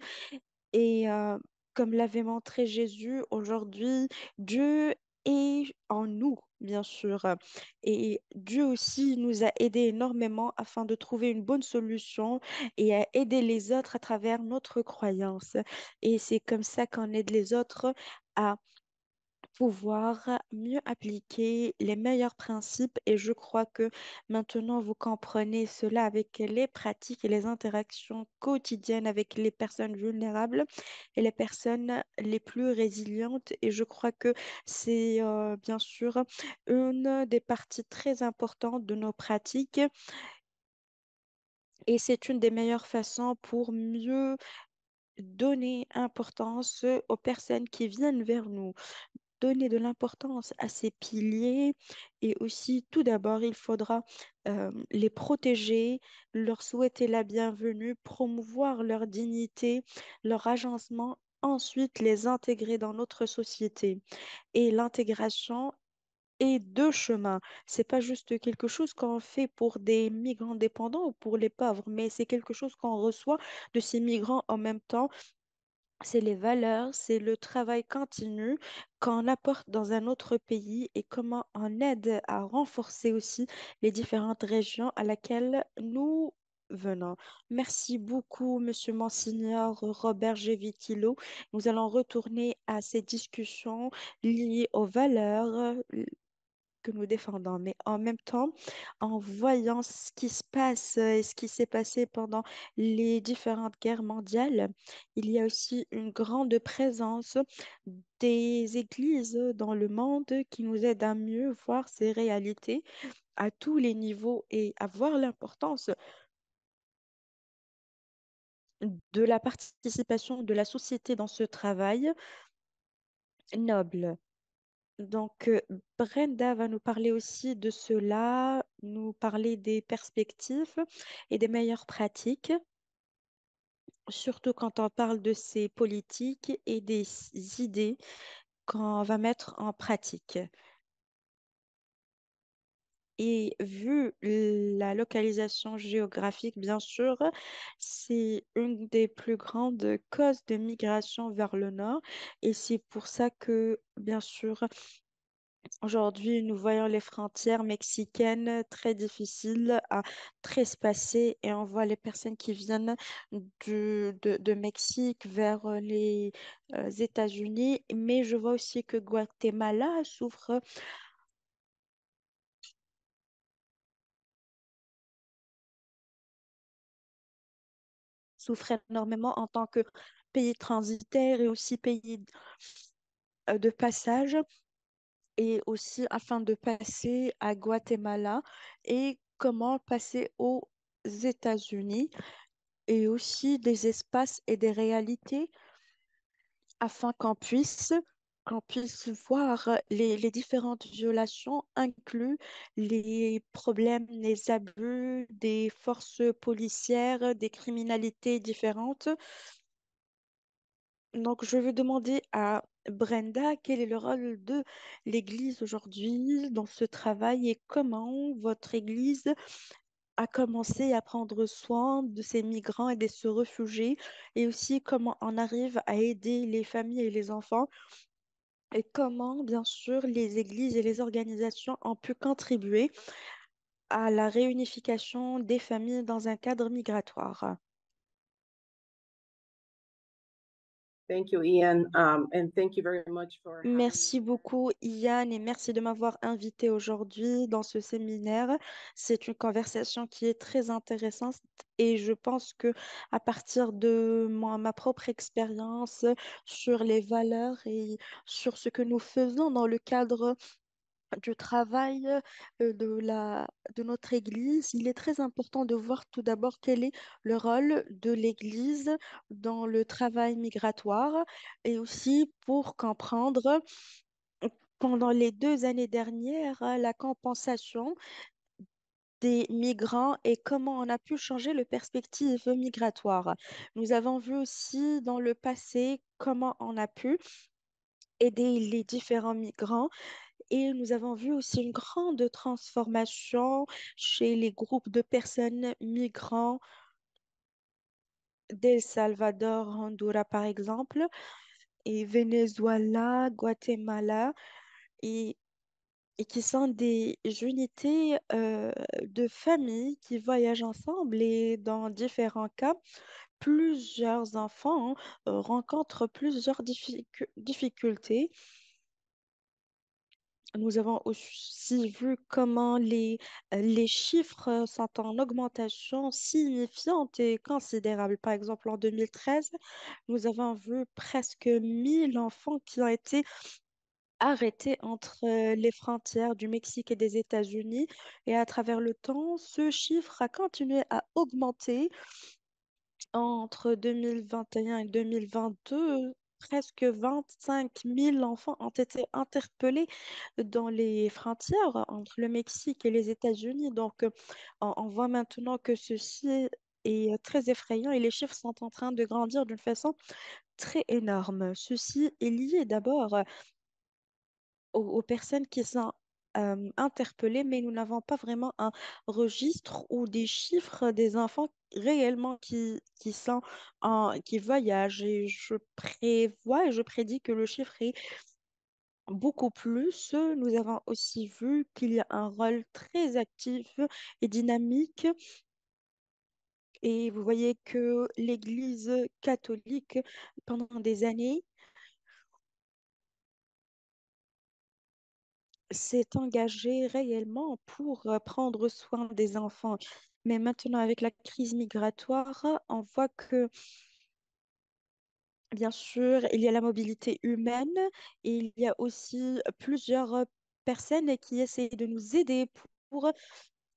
Et euh, comme l'avait montré Jésus, aujourd'hui, Dieu est en nous bien sûr. Et Dieu aussi nous a aidés énormément afin de trouver une bonne solution et à aider les autres à travers notre croyance. Et c'est comme ça qu'on aide les autres à pouvoir mieux appliquer les meilleurs principes et je crois que maintenant vous comprenez cela avec les pratiques et les interactions quotidiennes avec les personnes vulnérables et les personnes les plus résilientes et je crois que c'est euh, bien sûr une des parties très importantes de nos pratiques et c'est une des meilleures façons pour mieux donner importance aux personnes qui viennent vers nous donner de l'importance à ces piliers et aussi tout d'abord il faudra euh, les protéger, leur souhaiter la bienvenue, promouvoir leur dignité, leur agencement, ensuite les intégrer dans notre société. Et l'intégration est deux chemins. C'est pas juste quelque chose qu'on fait pour des migrants dépendants ou pour les pauvres, mais c'est quelque chose qu'on reçoit de ces migrants en même temps c'est les valeurs, c'est le travail continu qu'on apporte dans un autre pays et comment on aide à renforcer aussi les différentes régions à laquelle nous venons. Merci beaucoup, Monsieur Monsignor Robert Gévitilo. Nous allons retourner à ces discussions liées aux valeurs, que nous défendons, mais en même temps, en voyant ce qui se passe et ce qui s'est passé pendant les différentes guerres mondiales, il y a aussi une grande présence des églises dans le monde qui nous aident à mieux voir ces réalités à tous les niveaux et à voir l'importance de la participation de la société dans ce travail noble. Donc, euh, Brenda va nous parler aussi de cela, nous parler des perspectives et des meilleures pratiques, surtout quand on parle de ces politiques et des idées qu'on va mettre en pratique. Et vu la localisation géographique, bien sûr, c'est une des plus grandes causes de migration vers le nord. Et c'est pour ça que, bien sûr, Aujourd'hui, nous voyons les frontières mexicaines très difficiles à trespasser et on voit les personnes qui viennent de, Mexique vers les euh, États-Unis. Mais je vois aussi que Guatemala souffre énormément en tant que pays transitaire et aussi pays euh, de passage et aussi afin de passer à Guatemala et comment passer aux États-Unis et aussi des espaces et des réalités afin qu'on puisse qu'on puisse voir les, différentes violations incluent les problèmes, les abus des forces policières, des criminalités différentes. Donc, je veux demander à Brenda quel est le rôle de l'Église aujourd'hui dans ce travail et comment votre Église a commencé à prendre soin de ces migrants et de ces réfugiés et aussi comment on arrive à aider les familles et les enfants et comment, bien sûr, les églises et les organisations ont pu contribuer à la réunification des familles dans un cadre migratoire. merci beaucoup, Ian, et merci de m'avoir invité aujourd'hui dans ce séminaire. C'est une conversation qui est très intéressante et je pense que à partir de ma propre expérience sur les valeurs et sur ce que nous faisons dans le cadre du travail euh, de, la, de notre Église, il est très important de voir tout d'abord quel est le rôle de l'Église dans le travail migratoire et aussi pour comprendre pendant les deux années dernières hein, la compensation des migrants et comment on a pu changer le perspective migratoire. Nous avons vu aussi dans le passé comment on a pu aider les différents migrants et nous avons vu aussi une grande transformation chez les groupes de personnes migrants d'El Salvador, Honduras par exemple, et Venezuela, Guatemala, et, qui sont des unités euh, de famille qui voyagent ensemble et dans différents cas, plusieurs enfants euh, rencontrent plusieurs difficultés nous avons aussi vu comment les, euh, chiffres euh, sont en augmentation signifiante et considérable. Par exemple, en 2013, nous avons vu presque 1000 enfants qui ont été arrêtés entre euh, les frontières du Mexique et des États-Unis. Et à travers le temps, ce chiffre a continué à augmenter entre 2021 et 2022, presque 25 000 enfants ont été interpellés dans les frontières entre le Mexique et les États-Unis. Donc, euh, on, voit maintenant que ceci est très effrayant et les chiffres sont en train de grandir d'une façon très énorme. Ceci est lié d'abord euh, aux, personnes qui sont euh, interpellées, mais nous n'avons pas vraiment un registre ou des chiffres des enfants réellement qui, qui qui voyagent. Et je prévois et je prédis que le chiffre est beaucoup plus. Nous avons aussi vu qu'il y a un rôle très actif et dynamique. Et vous voyez que l'Église catholique, pendant des années, s'est engagée réellement pour euh, prendre soin des enfants. Mais maintenant, avec la crise migratoire, on voit que, bien sûr, il y a la mobilité humaine et il y a aussi plusieurs euh, personnes qui essayent de nous aider pour,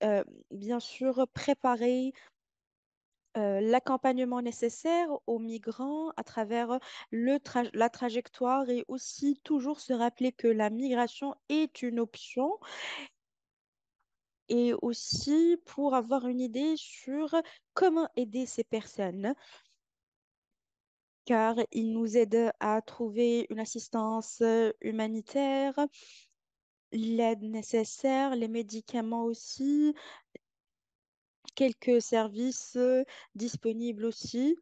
euh, bien sûr, préparer euh, l'accompagnement nécessaire aux migrants à travers le la trajectoire et aussi toujours se rappeler que la migration est une option et aussi pour avoir une idée sur comment aider ces personnes car ils nous aident à trouver une assistance euh, humanitaire, l'aide nécessaire, les médicaments aussi, quelques services euh, disponibles aussi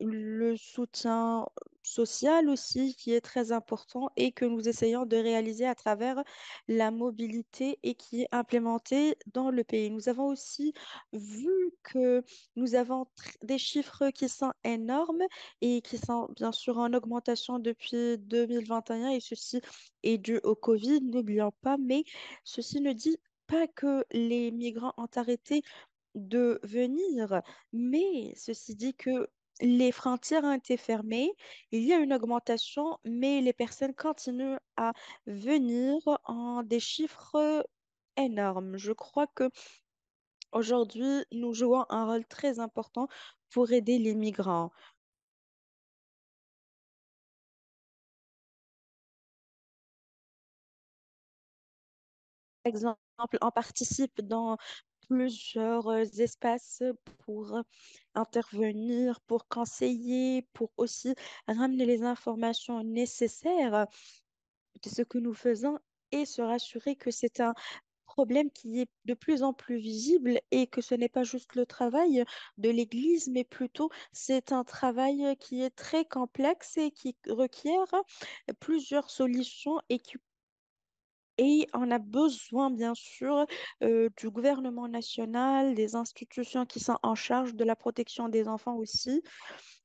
le soutien social aussi qui est très important et que nous essayons de réaliser à travers la mobilité et qui est implémentée dans le pays. Nous avons aussi vu que nous avons des chiffres qui sont énormes et qui sont bien sûr en augmentation depuis 2021 et ceci est dû au Covid, n'oublions pas, mais ceci ne dit pas que les migrants ont arrêté de venir. Mais ceci dit que les frontières ont été fermées, il y a une augmentation, mais les personnes continuent à venir en des chiffres énormes. Je crois que aujourd'hui, nous jouons un rôle très important pour aider les migrants. Par exemple, on participe dans plusieurs euh, espaces pour euh, intervenir, pour conseiller, pour aussi ramener les informations nécessaires de ce que nous faisons et se rassurer que c'est un problème qui est de plus en plus visible et que ce n'est pas juste le travail de l'Église, mais plutôt c'est un travail qui est très complexe et qui requiert plusieurs solutions et qui et on a besoin, bien sûr, euh, du gouvernement national, des institutions qui sont en charge de la protection des enfants aussi,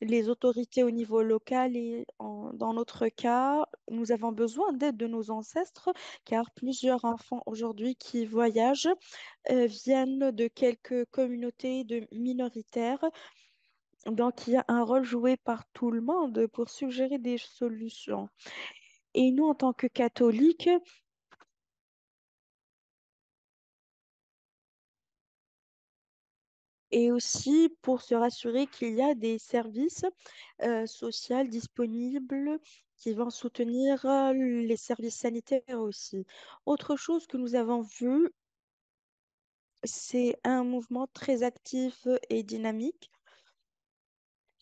les autorités au niveau local et dans notre cas, nous avons besoin d'aide de nos ancêtres car plusieurs enfants aujourd'hui qui voyagent euh, viennent de quelques communautés de minoritaires. Donc, il y a un rôle joué par tout le monde pour suggérer des solutions. Et nous, en tant que catholiques, et aussi pour se rassurer qu'il y a des services euh, sociaux disponibles qui vont soutenir euh, les services sanitaires aussi. Autre chose que nous avons vu, c'est un mouvement très actif et dynamique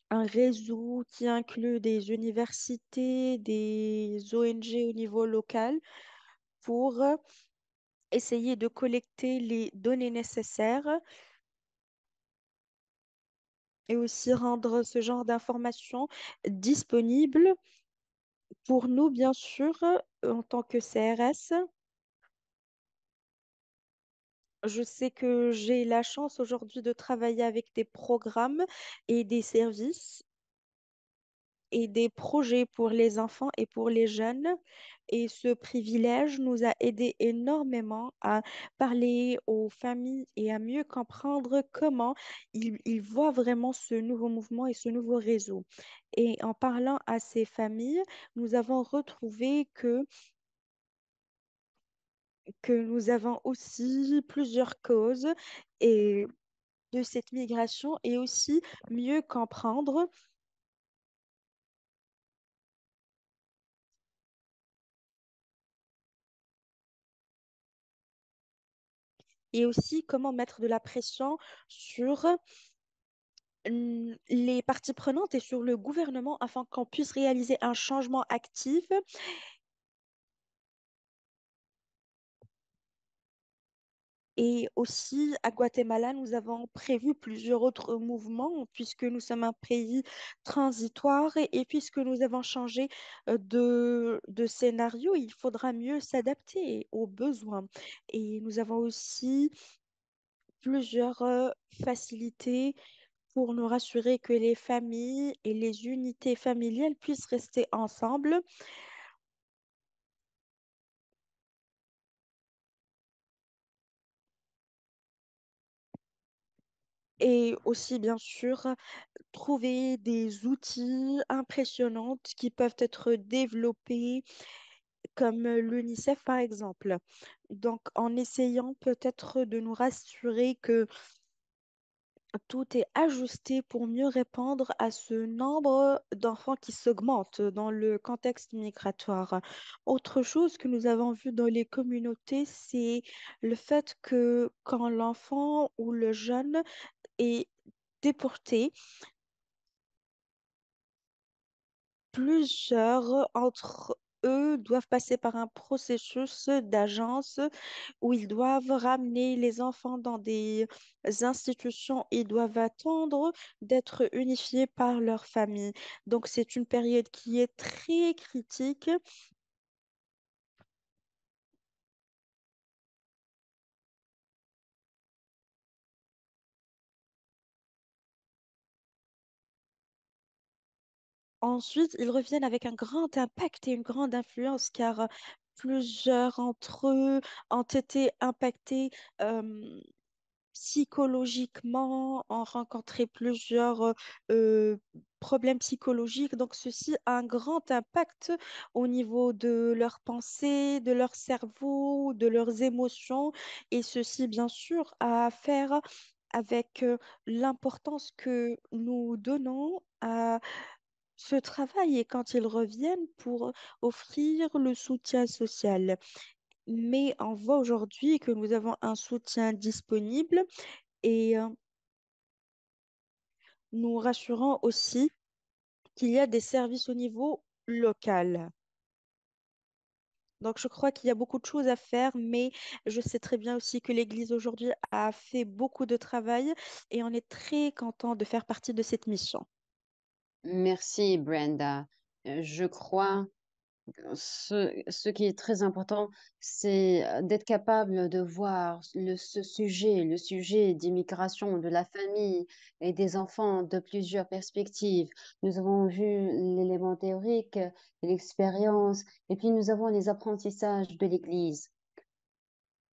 un réseau qui inclut des universités, des ONG au niveau local pour euh, essayer de collecter les données nécessaires et aussi rendre ce genre d'informations disponibles pour nous, bien sûr, en tant que CRS. Je sais que j'ai la chance aujourd'hui de travailler avec des programmes et des services et des projets pour les enfants et pour les jeunes. Et ce privilège nous a aidé énormément à parler aux familles et à mieux comprendre comment ils, voient vraiment ce nouveau mouvement et ce nouveau réseau. Et en parlant à ces familles, nous avons retrouvé que que nous avons aussi plusieurs causes et de cette migration et aussi mieux comprendre et aussi comment mettre de la pression sur mmh, les parties prenantes et sur le gouvernement afin qu'on puisse réaliser un changement actif Et aussi, à Guatemala, nous avons prévu plusieurs autres mouvements puisque nous sommes un pays transitoire et, et puisque nous avons changé euh, de, de scénario, il faudra mieux s'adapter aux besoins. Et nous avons aussi plusieurs euh, facilités pour nous rassurer que les familles et les unités familiales puissent rester ensemble et aussi bien sûr trouver des outils impressionnants qui peuvent être développés comme l'UNICEF par exemple. Donc en essayant peut-être de nous rassurer que tout est ajusté pour mieux répondre à ce nombre d'enfants qui s'augmente dans le contexte migratoire. Autre chose que nous avons vu dans les communautés, c'est le fait que quand l'enfant ou le jeune et déportés. Plusieurs entre eux doivent passer par un processus d'agence où ils doivent ramener les enfants dans des institutions et doivent attendre d'être unifiés par leur famille. Donc c'est une période qui est très critique Ensuite, ils reviennent avec un grand impact et une grande influence car euh, plusieurs entre eux ont été impactés psychologiquement, ont rencontré plusieurs euh, euh, problèmes psychologiques. Donc, ceci a un grand impact au niveau de leurs pensées, de leur cerveau, de leurs émotions. Et ceci, bien sûr, a à faire avec l'importance que nous donnons à ce travail et quand ils reviennent pour euh, offrir le soutien social. Mais on voit aujourd'hui que nous avons un soutien disponible et euh, nous rassurons aussi qu'il y a des services au niveau local. Donc, je crois qu'il y a beaucoup de choses à faire, mais je sais très bien aussi que l'Église aujourd'hui a fait beaucoup de travail et on est très content de faire partie de cette mission. Merci Brenda. Euh, je crois que ce, qui est très important, c'est euh, d'être capable de voir le, ce sujet, le sujet d'immigration, de la famille et des enfants de plusieurs perspectives. Nous avons vu l'élément théorique, l'expérience, et puis nous avons les apprentissages de l'Église.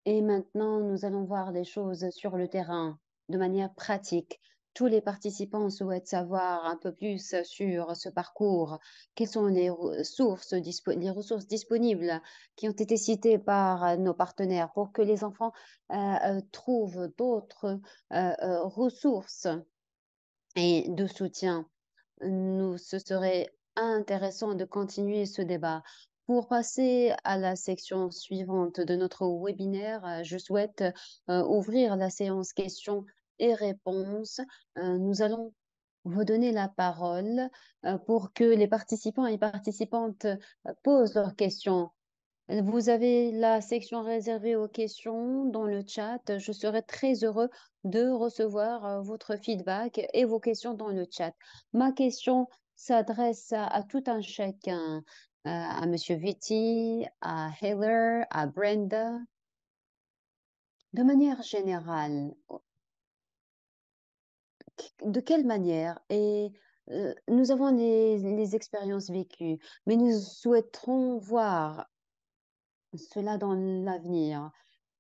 Et maintenant, nous allons voir les choses sur le terrain de manière pratique tous les participants souhaitent savoir un peu plus sur ce parcours, quelles sont les ressources, disponibles qui ont été citées par euh, nos partenaires pour que les enfants euh, euh, trouvent d'autres ressources et de soutien. Nous, ce serait intéressant de continuer ce débat. Pour passer à la section suivante de notre webinaire, je souhaite ouvrir la séance questions et réponses. Euh, nous allons vous donner la parole euh, pour que les participants et participantes euh, posent leurs questions. Vous avez la section réservée aux questions dans le chat. Je serai très heureux de recevoir votre feedback et vos questions dans le chat. Ma question s'adresse à, tout un chacun, à, Monsieur Vitti, à Heller, à Brenda. De manière générale, de quelle manière Et euh, nous avons les, expériences vécues, mais nous souhaiterons voir cela dans l'avenir.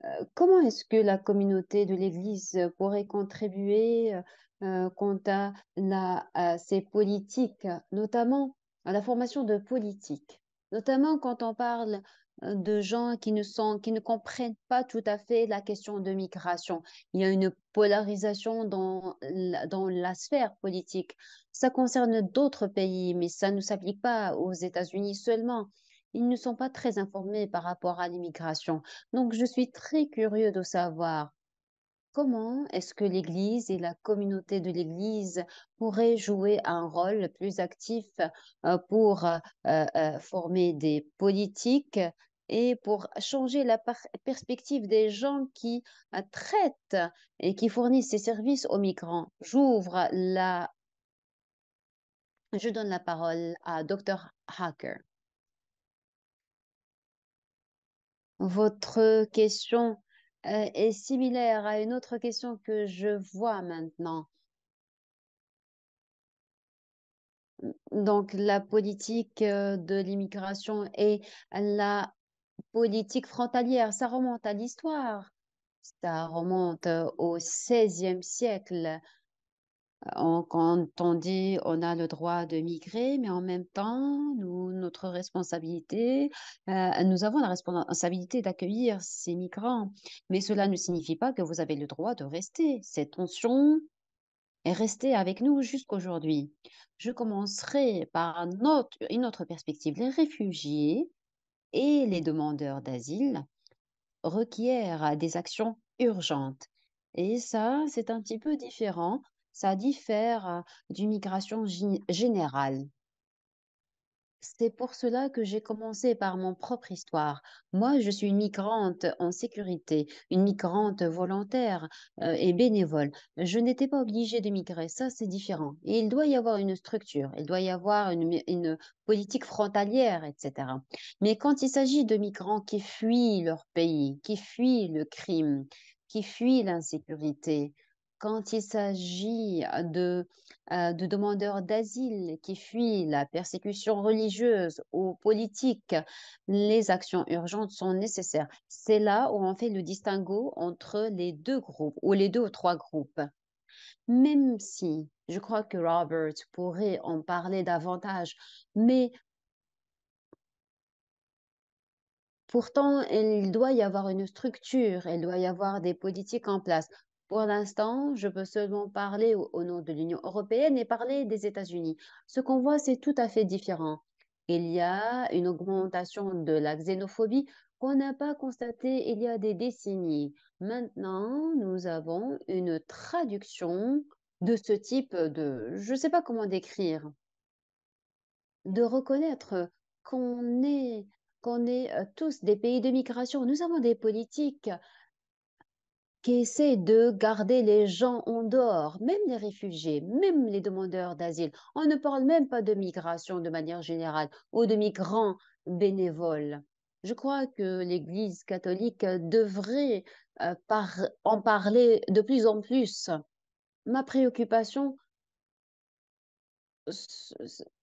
Euh, comment est-ce que la communauté de l'Église pourrait contribuer euh, quant à, la, ces politiques, notamment à la formation de politiques, notamment quand on parle euh, de gens qui ne comprennent pas tout à fait la question de migration. Il y a une polarisation dans la, dans la sphère politique. Ça concerne d'autres pays, mais ça ne s'applique pas aux États-Unis seulement. Ils ne sont pas très informés par rapport à l'immigration. Donc je suis très curieux de savoir comment est-ce que l'Église et la communauté de l'Église pourraient jouer un rôle plus actif euh, pour euh, former des politiques et pour changer la perspective des gens qui euh, traitent et qui fournissent ces services aux migrants. J'ouvre la... Je donne la parole à Dr. Hacker. Votre question euh, est similaire à une autre question que je vois maintenant. donc la politique euh, de l'immigration et la politique frontalière, ça remonte à l'histoire. Ça remonte euh, au XVIe siècle. On, quand on dit on a le droit de migrer, mais en même temps, nous, notre responsabilité, euh, nous avons la responsabilité d'accueillir ces migrants. Mais cela ne signifie pas que vous avez le droit de rester. Cette tension est restée avec nous jusqu'aujourd'hui. Je commencerai par une autre perspective. Les réfugiés et les demandeurs d'asile requièrent des actions urgentes. Et ça, c'est un petit peu différent. Ça diffère euh, d'une migration générale. C'est pour cela que j'ai commencé par mon propre histoire. Moi, je suis une migrante en sécurité, une migrante volontaire euh, et bénévole. Je n'étais pas obligée de migrer, ça c'est différent. Et il doit y avoir une structure, il doit y avoir une politique frontalière, etc. Mais quand il s'agit de migrants qui fuient leur pays, qui fuient le crime, qui fuient l'insécurité, quand il s'agit de, demandeurs d'asile qui fuient la persécution religieuse ou politique, les actions urgentes sont nécessaires. C'est là où on fait le distinguo entre les deux groupes ou les deux ou trois groupes. Même si je crois que Robert pourrait en parler davantage, mais Pourtant, il doit y avoir une structure, il doit y avoir des politiques en place. Pour l'instant, je peux seulement parler au, nom de l'Union européenne et parler des États-Unis. Ce qu'on voit, c'est tout à fait différent. Il y a une augmentation de la xénophobie qu'on n'a pas constatée il y a des décennies. Maintenant, nous avons une traduction de ce type de, je ne sais pas comment décrire, de reconnaître qu'on est qu'on est euh, tous des pays de migration. Nous avons des politiques qui de garder les gens en dehors, même les réfugiés, même les demandeurs d'asile. On ne parle même pas de migration de manière générale ou de migrants bénévoles. Je crois que l'Église catholique devrait euh, en parler de plus en plus. Ma préoccupation,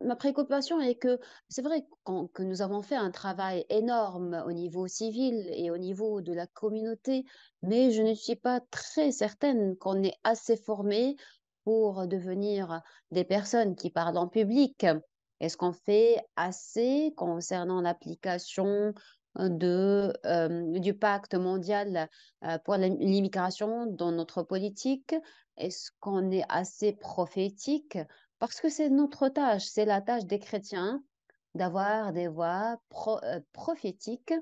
ma préoccupation est que c'est vrai que nous avons fait un travail énorme au niveau civil et au niveau de la communauté, mais je ne suis pas très certaine qu'on est assez formé pour devenir des personnes qui parlent en public. Est-ce qu'on fait assez concernant l'application de, euh, du pacte mondial euh, pour l'immigration dans notre politique Est-ce qu'on est assez prophétique parce que c'est notre tâche, c'est la tâche des chrétiens d'avoir des voix euh, prophétiques.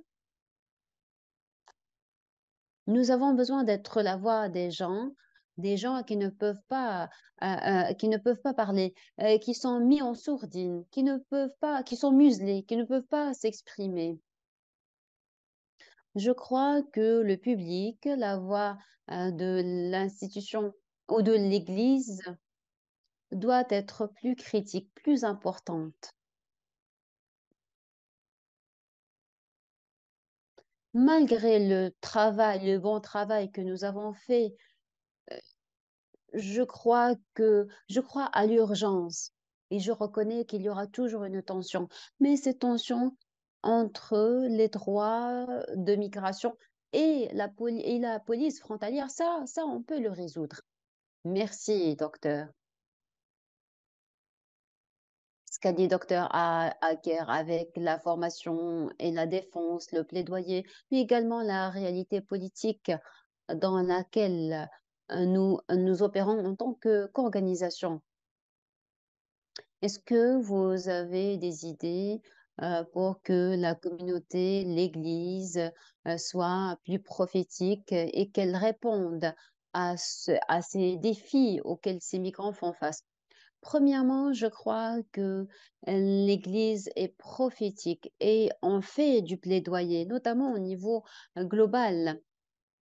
Nous avons besoin d'être la voix des gens, des gens qui ne peuvent pas, euh, euh, qui ne peuvent pas parler, qui sont mis en sourdine, qui ne peuvent pas, qui sont muselés, qui ne peuvent pas s'exprimer. Je crois que le public, la voix de l'institution ou de l'Église doit être plus critique, plus importante. Malgré le travail, le bon travail que nous avons fait, euh, je crois que je crois à l'urgence et je reconnais qu'il y aura toujours une tension. Mais cette tension entre les droits de migration et la, et la police frontalière, ça, ça, on peut le résoudre. Merci, docteur qu'a dit docteur guerre avec la formation et la défense, le plaidoyer, mais également la réalité politique dans laquelle euh, nous, nous opérons en tant qu'organisation. Est-ce que vous avez des idées euh, pour que la communauté, l'Église euh, soit plus prophétique et qu'elle réponde à ces défis auxquels ces migrants font face Premièrement, je crois que l'Église est prophétique et on fait du plaidoyer, notamment au niveau global.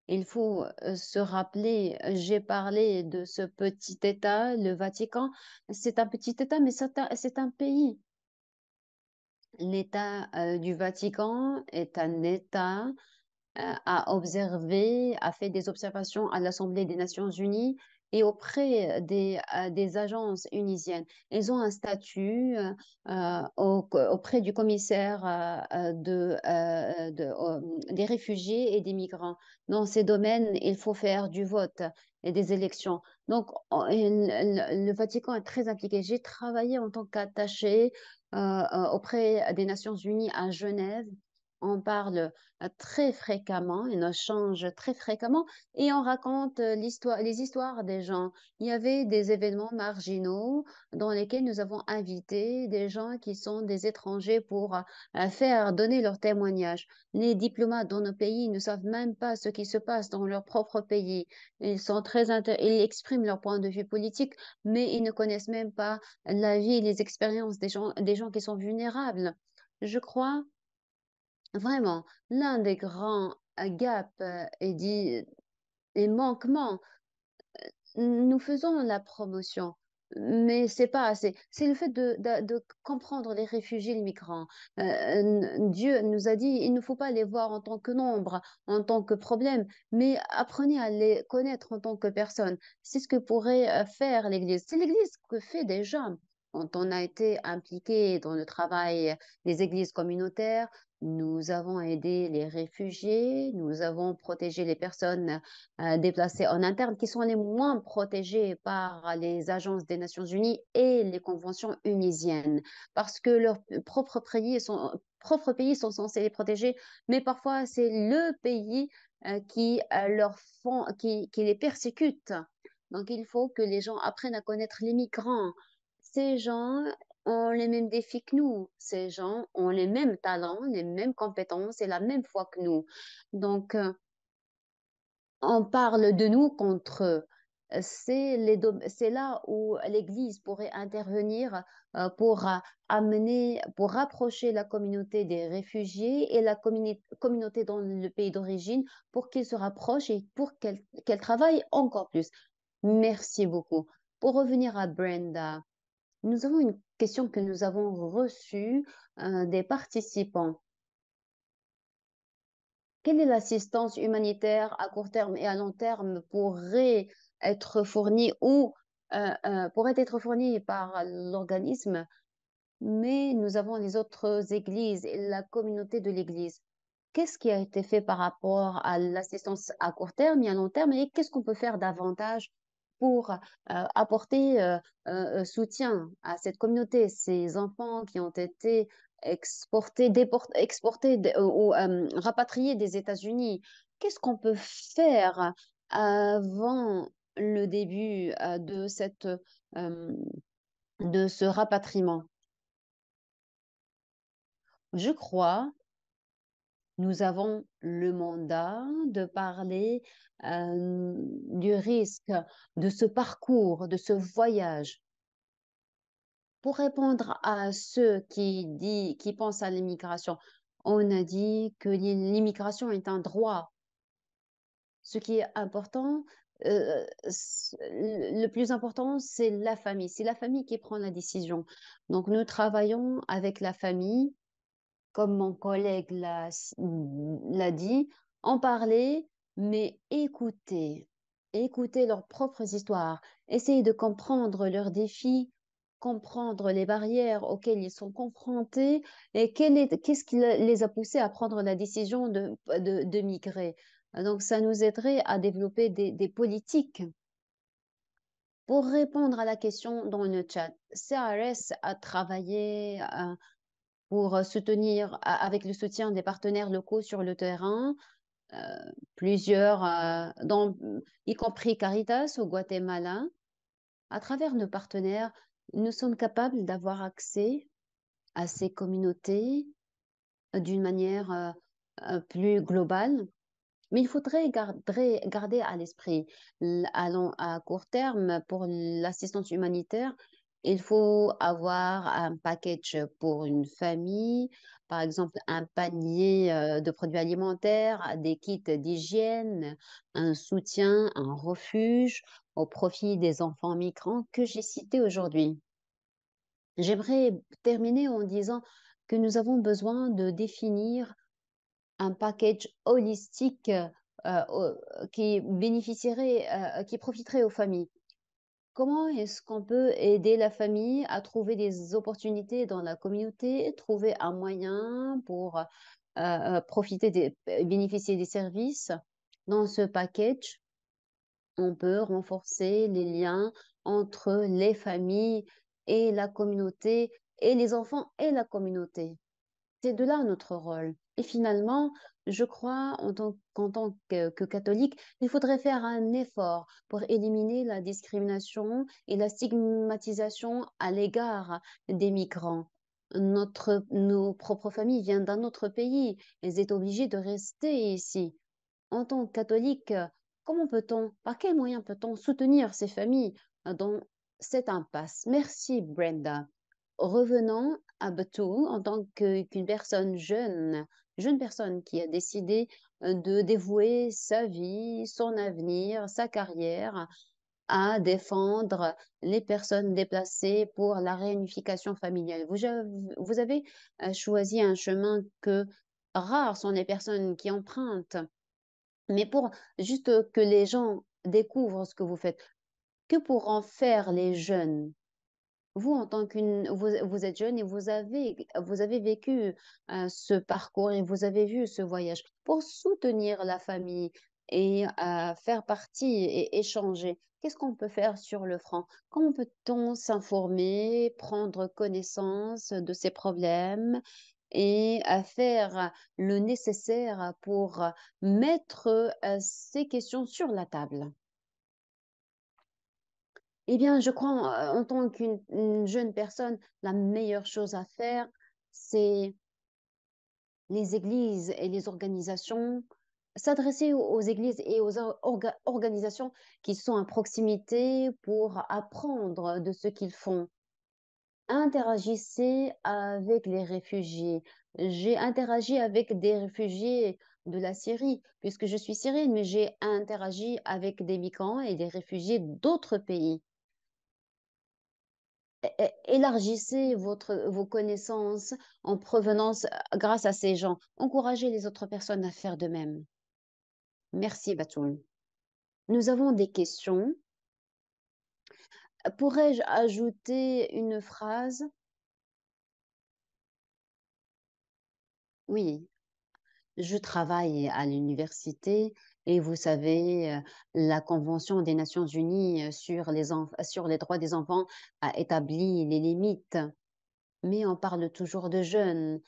Il faut se rappeler, j'ai parlé de ce petit État, le Vatican. C'est un petit État, mais c'est un, pays. L'État du Vatican est un État a à observer, a fait des observations à l'Assemblée des Nations Unies et auprès euh, des, agences unisiennes. Elles ont un statut euh, euh, auprès du commissaire de, des réfugiés et des migrants. Dans ces domaines, il faut faire du vote et des élections. Donc, le Vatican est très impliqué. J'ai travaillé en tant qu'attaché auprès des Nations Unies à Genève on parle euh, très fréquemment, et on change très fréquemment et on raconte euh, les histoires des gens. Il y avait des événements marginaux dans lesquels nous avons invité des gens qui sont des étrangers pour euh, faire donner leur témoignage. Les diplomates dans nos pays ne savent même pas ce qui se passe dans leur propre pays. Ils sont très expriment leur point de vue politique, mais ils ne connaissent même pas la vie et les expériences des gens qui sont vulnérables. Je crois Vraiment, l'un des grands euh, gaps et, euh, dit, manquements, euh, nous faisons la promotion, mais c'est pas assez. C'est le fait de, comprendre les réfugiés, les migrants. Dieu nous a dit, il ne faut pas les voir en tant que nombre, en tant que problème, mais apprenez à les connaître en tant que personne. C'est ce que pourrait faire l'Église. C'est l'Église que fait déjà. Quand on a été impliqué dans le travail des églises communautaires, nous avons aidé les réfugiés, nous avons protégé les personnes euh, déplacées en interne qui sont les moins protégées par les agences des Nations Unies et les conventions unisiennes parce que leurs propres pays sont, censés les protéger, mais parfois c'est le pays euh, qui, euh, leur qui les persécute. Donc il faut que les gens apprennent à connaître les migrants. Ces gens ont les mêmes défis que nous. Ces gens ont les mêmes talents, les mêmes compétences et la même foi que nous. Donc, euh, on parle de nous contre eux. C'est là où l'Église pourrait intervenir euh, pour euh, amener, pour rapprocher la communauté des réfugiés et la communauté dans le pays d'origine pour qu'ils se rapprochent et pour qu'elle travaille encore plus. Merci beaucoup. Pour revenir à Brenda, nous avons une question que nous avons reçue euh, des participants. Quelle est l'assistance humanitaire à court terme et à long terme pourrait être fournie ou euh, euh, pourrait être fournie par l'organisme Mais nous avons les autres églises et la communauté de l'église. Qu'est-ce qui a été fait par rapport à l'assistance à court terme et à long terme et qu'est-ce qu'on peut faire davantage pour euh, apporter euh, soutien à cette communauté, ces enfants qui ont été exportés, exportés ou euh, rapatriés des États-Unis. Qu'est-ce qu'on peut faire avant le début de, cette, de ce rapatriement Je crois nous avons le mandat de parler euh, du risque de ce parcours, de ce voyage. Pour répondre à ceux qui, pensent à l'immigration, on a dit que l'immigration est un droit. Ce qui est important, euh, le plus important, c'est la famille. C'est la famille qui prend la décision. Donc, nous travaillons avec la famille comme mon collègue mmh, l'a dit, en parler, mais écouter, écouter leurs propres histoires, essayer de comprendre leurs défis, comprendre les barrières auxquelles ils sont confrontés et qu'est-ce qui les a poussés à prendre la décision de, migrer. Donc ça nous aiderait à développer des, politiques. Pour répondre à la question dans le chat, CRS a travaillé, euh, pour euh, soutenir avec le soutien des partenaires locaux sur le terrain, euh, plusieurs, euh, dans, y compris Caritas au Guatemala. À travers nos partenaires, nous sommes capables d'avoir accès à ces communautés d'une manière plus globale. Mais il faudrait garder, garder à l'esprit, à, à, court terme, pour l'assistance humanitaire, il faut avoir un package pour une famille, par exemple un panier euh, de produits alimentaires, des kits d'hygiène, un soutien, un refuge au profit des enfants migrants que j'ai cités aujourd'hui. J'aimerais terminer en disant que nous avons besoin de définir un package holistique euh, qui bénéficierait, euh, qui profiterait aux familles. Comment est-ce qu'on peut aider la famille à trouver des opportunités dans la communauté, trouver un moyen pour euh, euh, profiter des, euh, bénéficier des services dans ce package On peut renforcer les liens entre les familles et la communauté, et les enfants et la communauté. C'est de là notre rôle. Et finalement, je crois en qu'en tant que, catholique, il faudrait faire un effort pour éliminer la discrimination et la stigmatisation à l'égard des migrants. Notre, nos propres familles viennent d'un autre pays, elles sont obligées de rester ici. En tant que catholique, comment peut-on, par quels moyens peut-on soutenir ces familles dans cette impasse Merci Brenda revenons à Batou en tant qu'une personne jeune, jeune personne qui a décidé euh, de dévouer sa vie, son avenir, sa carrière à défendre les personnes déplacées pour la réunification familiale. Vous, vous avez euh, choisi un chemin que rares sont les personnes qui empruntent. Mais pour juste que les gens découvrent ce que vous faites, que pourront faire les jeunes vous, en tant qu'une, vous, êtes jeune et vous avez, vous avez vécu euh, ce parcours et vous avez vu ce voyage pour soutenir la famille et euh, faire partie et échanger. Qu'est-ce qu'on peut faire sur le franc Comment peut-on s'informer, prendre connaissance de ces problèmes et à euh, faire le nécessaire pour mettre ces questions sur la table eh bien, je crois en, euh, tant qu'une jeune personne, la meilleure chose à faire, c'est les églises et les organisations, s'adresser aux, églises et aux organisations qui sont à proximité pour apprendre de ce qu'ils font. Interagissez avec les réfugiés. J'ai interagi avec des réfugiés de la Syrie, puisque je suis syrienne, mais j'ai interagi avec des migrants et des réfugiés d'autres pays élargissez vos connaissances en provenance euh, grâce à ces gens. Encouragez les autres personnes à faire de même. Merci, Batoul. Nous avons des questions. Pourrais-je ajouter une phrase Oui, je travaille à l'université et vous savez, euh, la Convention des Nations Unies euh, sur les, droits des enfants a établi les limites. Mais on parle toujours de jeunes.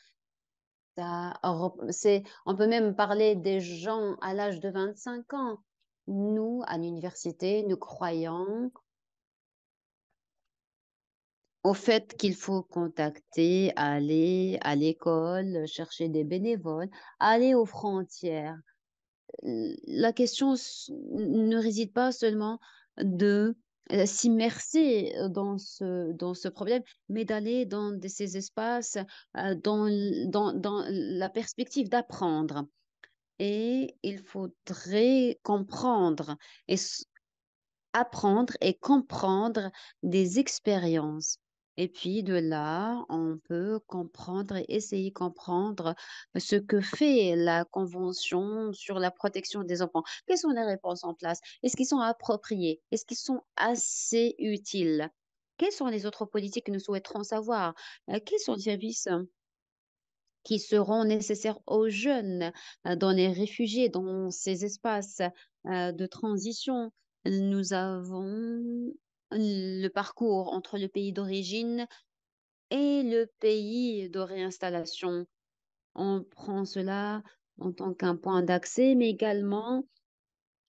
on peut même parler des gens à l'âge de 25 ans. Nous, à l'université, nous croyons au fait qu'il faut contacter, aller à l'école, chercher des bénévoles, aller aux frontières la question ne réside pas seulement de euh, s'immerser dans ce, problème, mais d'aller dans ces espaces, dans, dans la perspective d'apprendre. Et il faudrait comprendre et apprendre et comprendre des expériences et puis de là, on peut comprendre et essayer de comprendre ce que fait la Convention sur la protection des enfants. Quelles sont les réponses en place Est-ce qu'ils sont appropriés Est-ce qu'ils sont assez utiles Quelles sont les autres politiques que nous souhaiterons savoir euh, Quels sont les services qui seront nécessaires aux jeunes euh, dans les réfugiés, dans ces espaces euh, de transition Nous avons le parcours entre le pays d'origine et le pays de réinstallation. On prend cela en tant qu'un point d'accès, mais également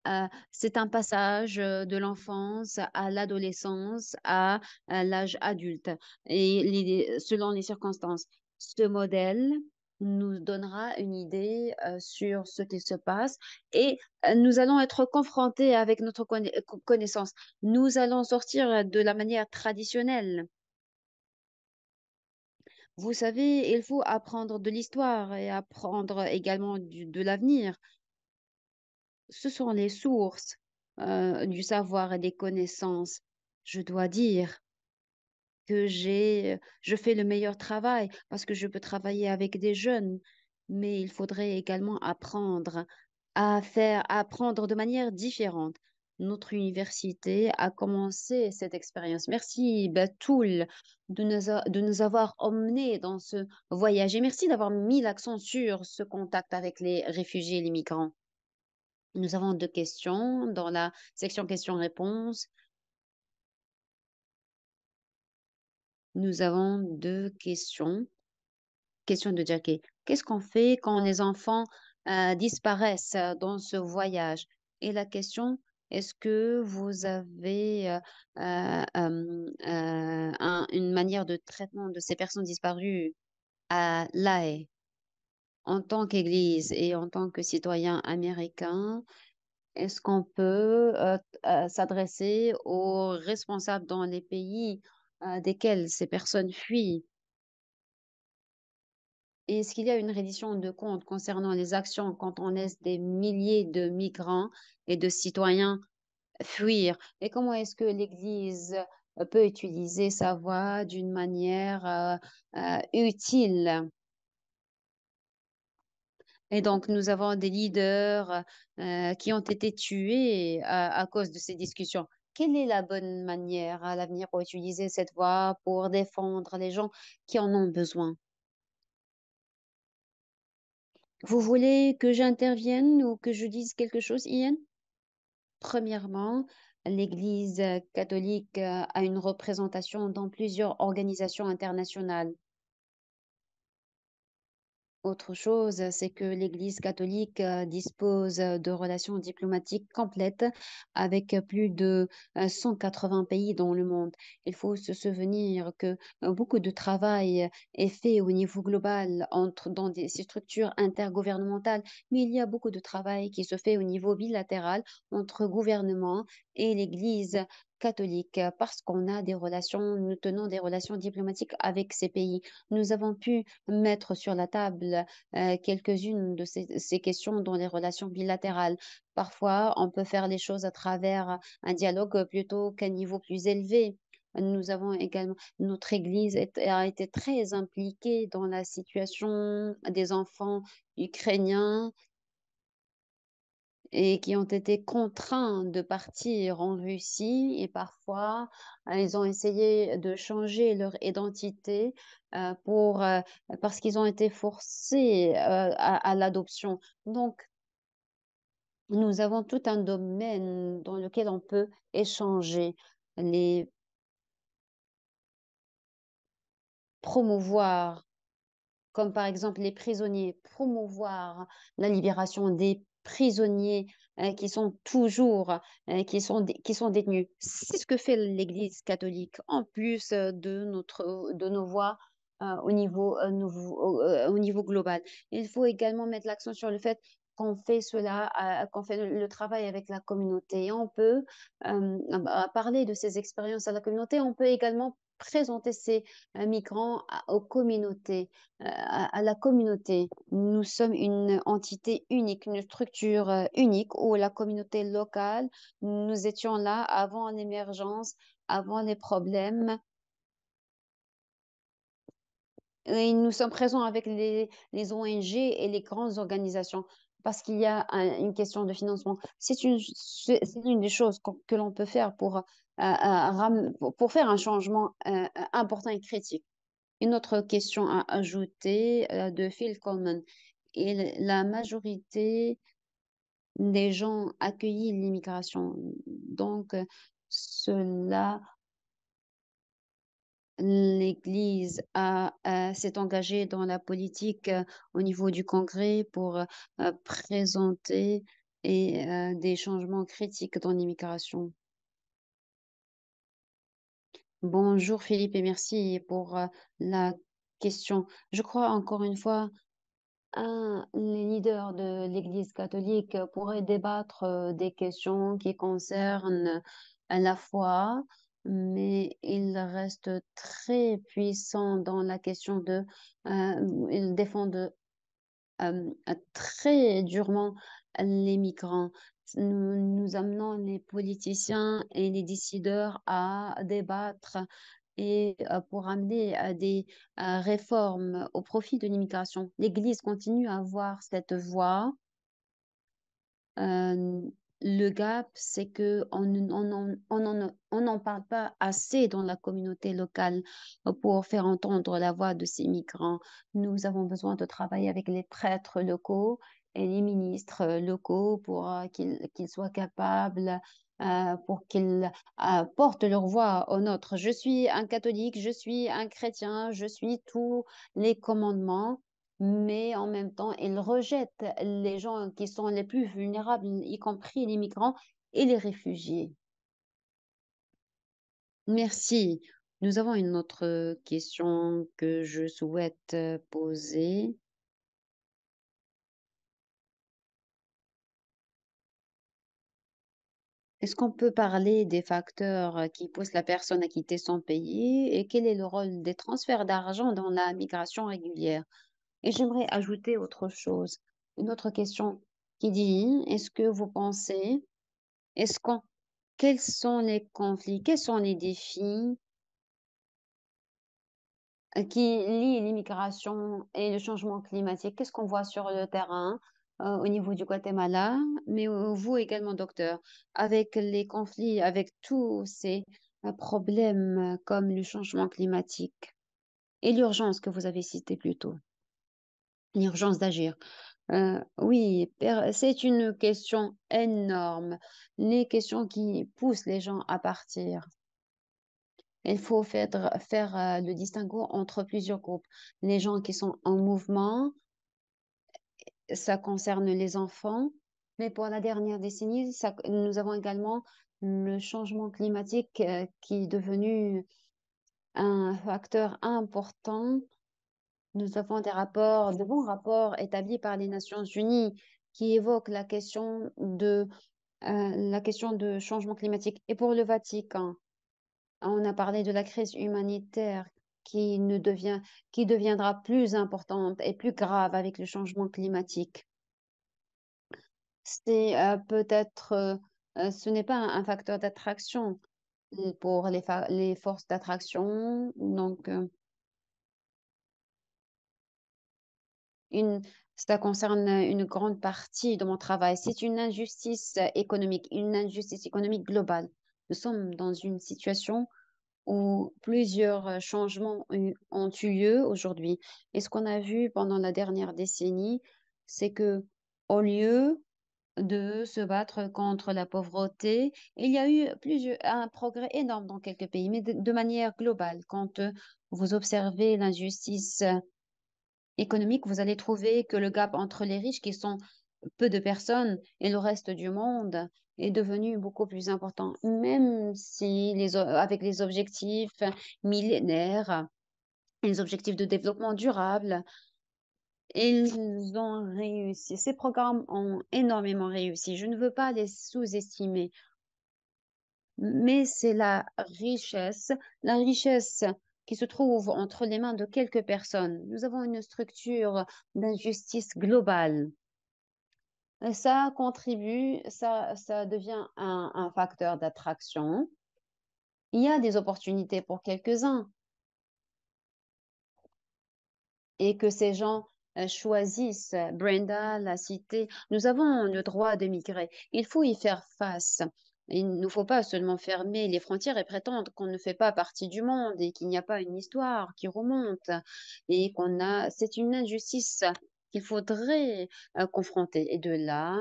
euh, c'est un passage euh, de l'enfance à l'adolescence, à, euh, l'âge adulte, et selon les circonstances. Ce modèle nous donnera une idée euh, sur ce qui se passe et euh, nous allons être confrontés avec notre connaissance. Nous allons sortir euh, de la manière traditionnelle. Vous savez, il faut apprendre de l'histoire et apprendre également de l'avenir. Ce sont les sources du savoir et des connaissances. Je dois dire, que j'ai, euh, je fais le meilleur travail parce que je peux travailler avec des jeunes, mais il faudrait également apprendre à faire, à apprendre de manière différente. Notre université a commencé cette expérience. Merci Batoul de nous, de nous avoir emmenés dans ce voyage et merci d'avoir mis l'accent sur ce contact avec les réfugiés et les migrants. Nous avons deux questions dans la section questions-réponses. Nous avons deux questions. Question de Jackie. Qu'est-ce qu'on fait quand les enfants euh, disparaissent dans ce voyage Et la question, est-ce que vous avez euh, euh, une manière de traitement de ces personnes disparues à l'AE en tant qu'Église et en tant que citoyen américain, est-ce qu'on peut s'adresser aux responsables dans les pays desquelles ces personnes fuient est-ce qu'il y a une reddition de compte concernant les actions quand on laisse des milliers de migrants et de citoyens fuir Et comment est-ce que l'Église euh, peut utiliser sa voix d'une manière euh, euh, utile et donc, nous avons des leaders qui ont été tués à cause de ces discussions quelle est la bonne manière à l'avenir pour utiliser cette voix pour défendre les gens qui en ont besoin Vous voulez que j'intervienne ou que je dise quelque chose, Ian Premièrement, l'Église catholique euh, a une représentation dans plusieurs organisations internationales. Autre chose, c'est que l'Église catholique dispose de relations diplomatiques complètes avec plus de 180 pays dans le monde. Il faut se souvenir que beaucoup de travail est fait au niveau global entre, dans des structures intergouvernementales, mais il y a beaucoup de travail qui se fait au niveau bilatéral entre gouvernement et l'Église catholique, euh, parce qu'on a des relations, nous tenons des relations diplomatiques avec ces pays. Nous avons pu mettre sur la table euh, quelques-unes de ces, questions dans les relations bilatérales. Parfois, on peut faire les choses à travers un dialogue plutôt qu'à un niveau plus élevé. Nous avons également, notre Église a été très impliquée dans la situation des enfants ukrainiens et qui ont été contraints de partir en Russie et parfois euh, ils ont essayé de changer leur identité euh, pour, euh, parce qu'ils ont été forcés à, à l'adoption. Donc, nous avons tout un domaine dans lequel on peut échanger, les promouvoir comme par exemple les prisonniers, promouvoir la libération des prisonniers euh, qui sont toujours, euh, qui, sont, qui sont détenus. C'est ce que fait l'Église catholique, en plus euh, de, notre, de nos voix au, niveau, au niveau global. Il faut également mettre l'accent sur le fait qu'on fait cela, qu'on fait le travail avec la communauté. On peut ah bah, parler de ces expériences à la communauté. On peut également présenter ces euh, migrants aux communautés, euh, à, la communauté. Nous sommes une entité unique, une structure euh, unique où la communauté locale, nous étions là avant l'émergence, avant les problèmes. Et nous sommes présents avec les ONG et les grandes organisations parce qu'il y a une question de financement. C'est une, c'est une des choses que, l'on peut faire pour, euh, euh, pour faire un changement euh, important et critique. Une autre question à ajouter de Phil Coleman. Et la majorité des gens accueillent l'immigration. Donc, cela l'Église euh, s'est engagée dans la politique euh, au niveau du Congrès pour euh, présenter des changements critiques dans l'immigration. Bonjour Philippe et merci pour la question. Je crois encore une fois, un, les leaders de l'Église catholique pourraient débattre des questions qui concernent la foi, mais il reste très puissant dans la question de... Euh, il euh, très durement les migrants. Nous, amenons les politiciens et les décideurs à débattre et euh, pour amener à euh, des réformes au profit de l'immigration. L'Église continue à avoir cette voix le gap, c'est que on n'en parle pas assez dans la communauté locale pour faire entendre la voix de ces migrants. Nous avons besoin de travailler avec les prêtres locaux et les ministres locaux pour euh, qu'ils soient capables euh, pour qu'ils euh, portent leur voix au nôtre. Je suis un catholique, je suis un chrétien, je suis tous les commandements, mais en même temps, ils rejette les gens qui sont les plus vulnérables, y compris les migrants et les réfugiés. Merci. Nous avons une autre euh, question que je souhaite euh, poser. Est-ce qu'on peut parler des facteurs euh, qui poussent la personne à quitter son pays et quel est le rôle des transferts d'argent dans la migration régulière et j'aimerais ajouter autre chose, une autre question qui dit, est-ce que vous pensez, est-ce qu'on, quels sont les conflits, quels sont les défis euh, qui lient l'immigration et le changement climatique Qu'est-ce qu'on voit sur le terrain euh, au niveau du Guatemala, mais vous également, docteur, avec les conflits, avec tous ces euh, problèmes comme le changement climatique et l'urgence que vous avez cité plus tôt l'urgence d'agir. Euh, oui, c'est une question énorme. Les questions qui poussent les gens à partir. Il faut faire, euh, le distinguo entre plusieurs groupes. Les gens qui sont en mouvement, ça concerne les enfants, mais pour la dernière décennie, nous avons également le changement climatique euh, qui est devenu un facteur important nous avons des rapports, de bons rapports établis par les Nations Unies qui évoquent la question de euh, la question de changement climatique. Et pour le Vatican, on a parlé de la crise humanitaire qui, ne devient, qui deviendra plus importante et plus grave avec le changement climatique. C'est euh, peut-être, euh, ce n'est pas un, facteur d'attraction pour les, les forces d'attraction. Donc, une, ça concerne une grande partie de mon travail. C'est une injustice économique, une injustice économique globale. Nous sommes dans une situation où plusieurs changements ont eu lieu aujourd'hui. Et ce qu'on a vu pendant la dernière décennie, c'est que au lieu de se battre contre la pauvreté, il y a eu plusieurs, un progrès énorme dans quelques pays, mais de, de manière globale. Quand vous observez l'injustice économique, vous allez trouver que le gap entre les riches, qui sont peu de personnes, et le reste du monde, est devenu beaucoup plus important, même si avec les objectifs millénaires, les objectifs de développement durable, ils ont réussi. Ces programmes ont énormément réussi. Je ne veux pas les sous-estimer, mais c'est la richesse, la richesse qui se trouve entre les mains de quelques personnes. Nous avons une structure d'injustice globale. ça contribue, ça, ça devient un, un facteur d'attraction. Il y a des opportunités pour quelques-uns. Et que ces gens euh, choisissent. Brenda l'a cité, nous avons le droit de migrer. Il faut y faire face. Il ne faut pas seulement fermer les frontières et prétendre qu'on ne fait pas partie du monde et qu'il n'y a pas une histoire qui remonte et qu'on a. C'est une injustice qu'il faudrait euh, confronter. Et de là,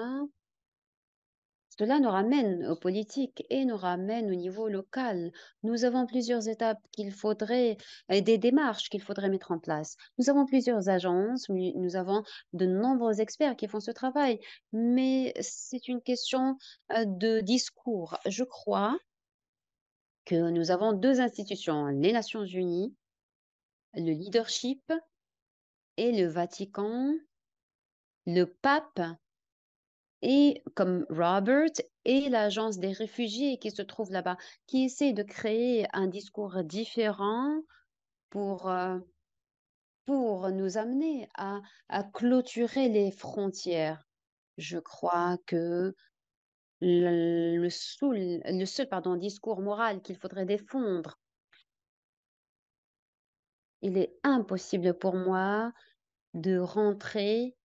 cela nous ramène aux politiques et nous ramène au niveau local. Nous avons plusieurs étapes qu'il faudrait, des démarches qu'il faudrait mettre en place. Nous avons plusieurs agences, nous avons de nombreux experts qui font ce travail, mais c'est une question euh, de discours. Je crois que nous avons deux institutions, les Nations Unies, le leadership et le Vatican, le pape et comme Robert et l'agence des réfugiés qui se trouve là-bas, qui essaie de créer un discours différent pour, euh, pour nous amener à, clôturer les frontières. Je crois que le, seul, pardon, discours moral qu'il faudrait défendre, il est impossible pour moi de rentrer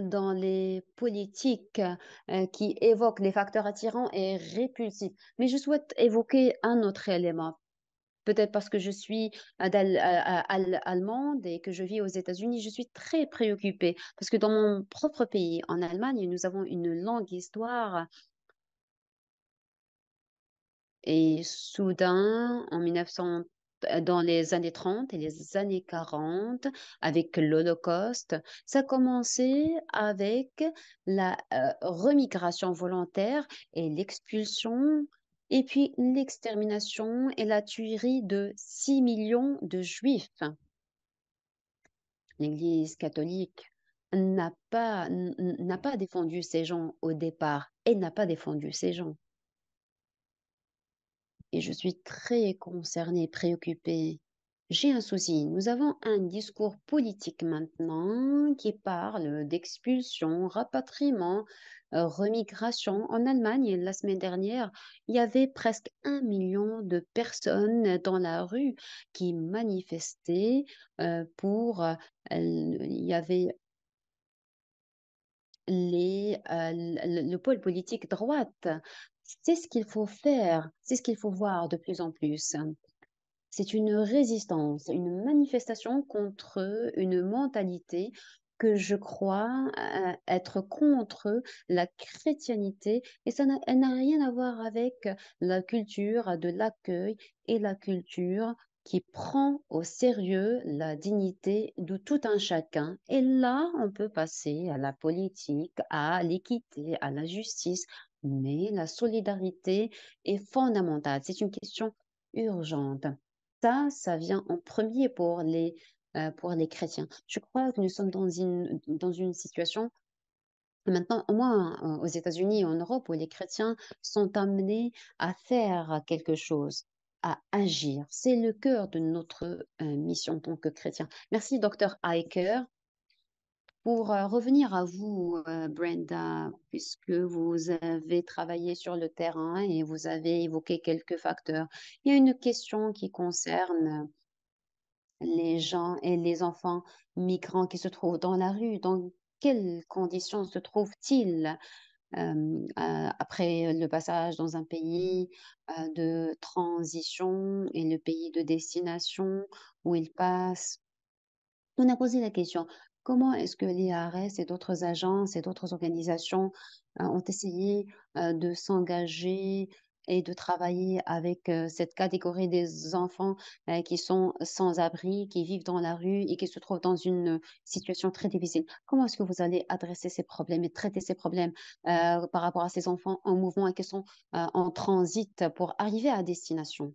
dans les politiques euh, qui évoquent les facteurs attirants et répulsifs. Mais je souhaite évoquer un autre élément. Peut-être parce que je suis euh, euh, allemande et que je vis aux États-Unis, je suis très préoccupée parce que dans mon propre pays, en Allemagne, nous avons une longue histoire et soudain, en 1930, dans les années 30 et les années 40 avec l'Holocauste. Ça a commencé avec la remigration volontaire et l'expulsion et puis l'extermination et la tuerie de 6 millions de juifs. L'Église catholique n'a pas, n'a pas défendu ces gens au départ et n'a pas défendu ces gens et je suis très concernée, préoccupée. J'ai un souci. Nous avons un discours politique maintenant qui parle d'expulsion, rapatriement, euh, remigration. En Allemagne, la semaine dernière, il y avait presque un million de personnes dans la rue qui manifestaient euh, pour. Euh, il y avait les, le, pôle politique droite c'est ce qu'il faut faire, c'est ce qu'il faut voir de plus en plus. C'est une résistance, une manifestation contre une mentalité que je crois euh, être contre la chrétianité et ça n'a rien à voir avec la culture de l'accueil et la culture qui prend au sérieux la dignité de tout un chacun. Et là, on peut passer à la politique, à l'équité, à la justice, mais la solidarité est fondamentale. C'est une question urgente. Ça, ça vient en premier pour les, euh, pour les chrétiens. Je crois que nous sommes dans une, dans une situation Maintenant, au moins aux États-Unis et en Europe, où les chrétiens sont amenés à faire quelque chose, à agir. C'est le cœur de notre euh, mission en tant que chrétien. Merci, docteur Eicher. Pour euh, revenir à vous, euh, Brenda, puisque vous avez travaillé sur le terrain et vous avez évoqué quelques facteurs, il y a une question qui concerne les gens et les enfants migrants qui se trouvent dans la rue. Dans quelles conditions se trouvent-ils euh, après le passage dans un pays de transition et le pays de destination où ils passent on a posé la question, Comment est-ce que l'IARS et d'autres agences et d'autres organisations euh, ont essayé euh, de s'engager et de travailler avec euh, cette catégorie des enfants qui sont sans abri, qui vivent dans la rue et qui se trouvent dans une situation très difficile. Comment est-ce que vous allez adresser ces problèmes et traiter ces problèmes par rapport à ces enfants en mouvement et qui sont en transit pour arriver à destination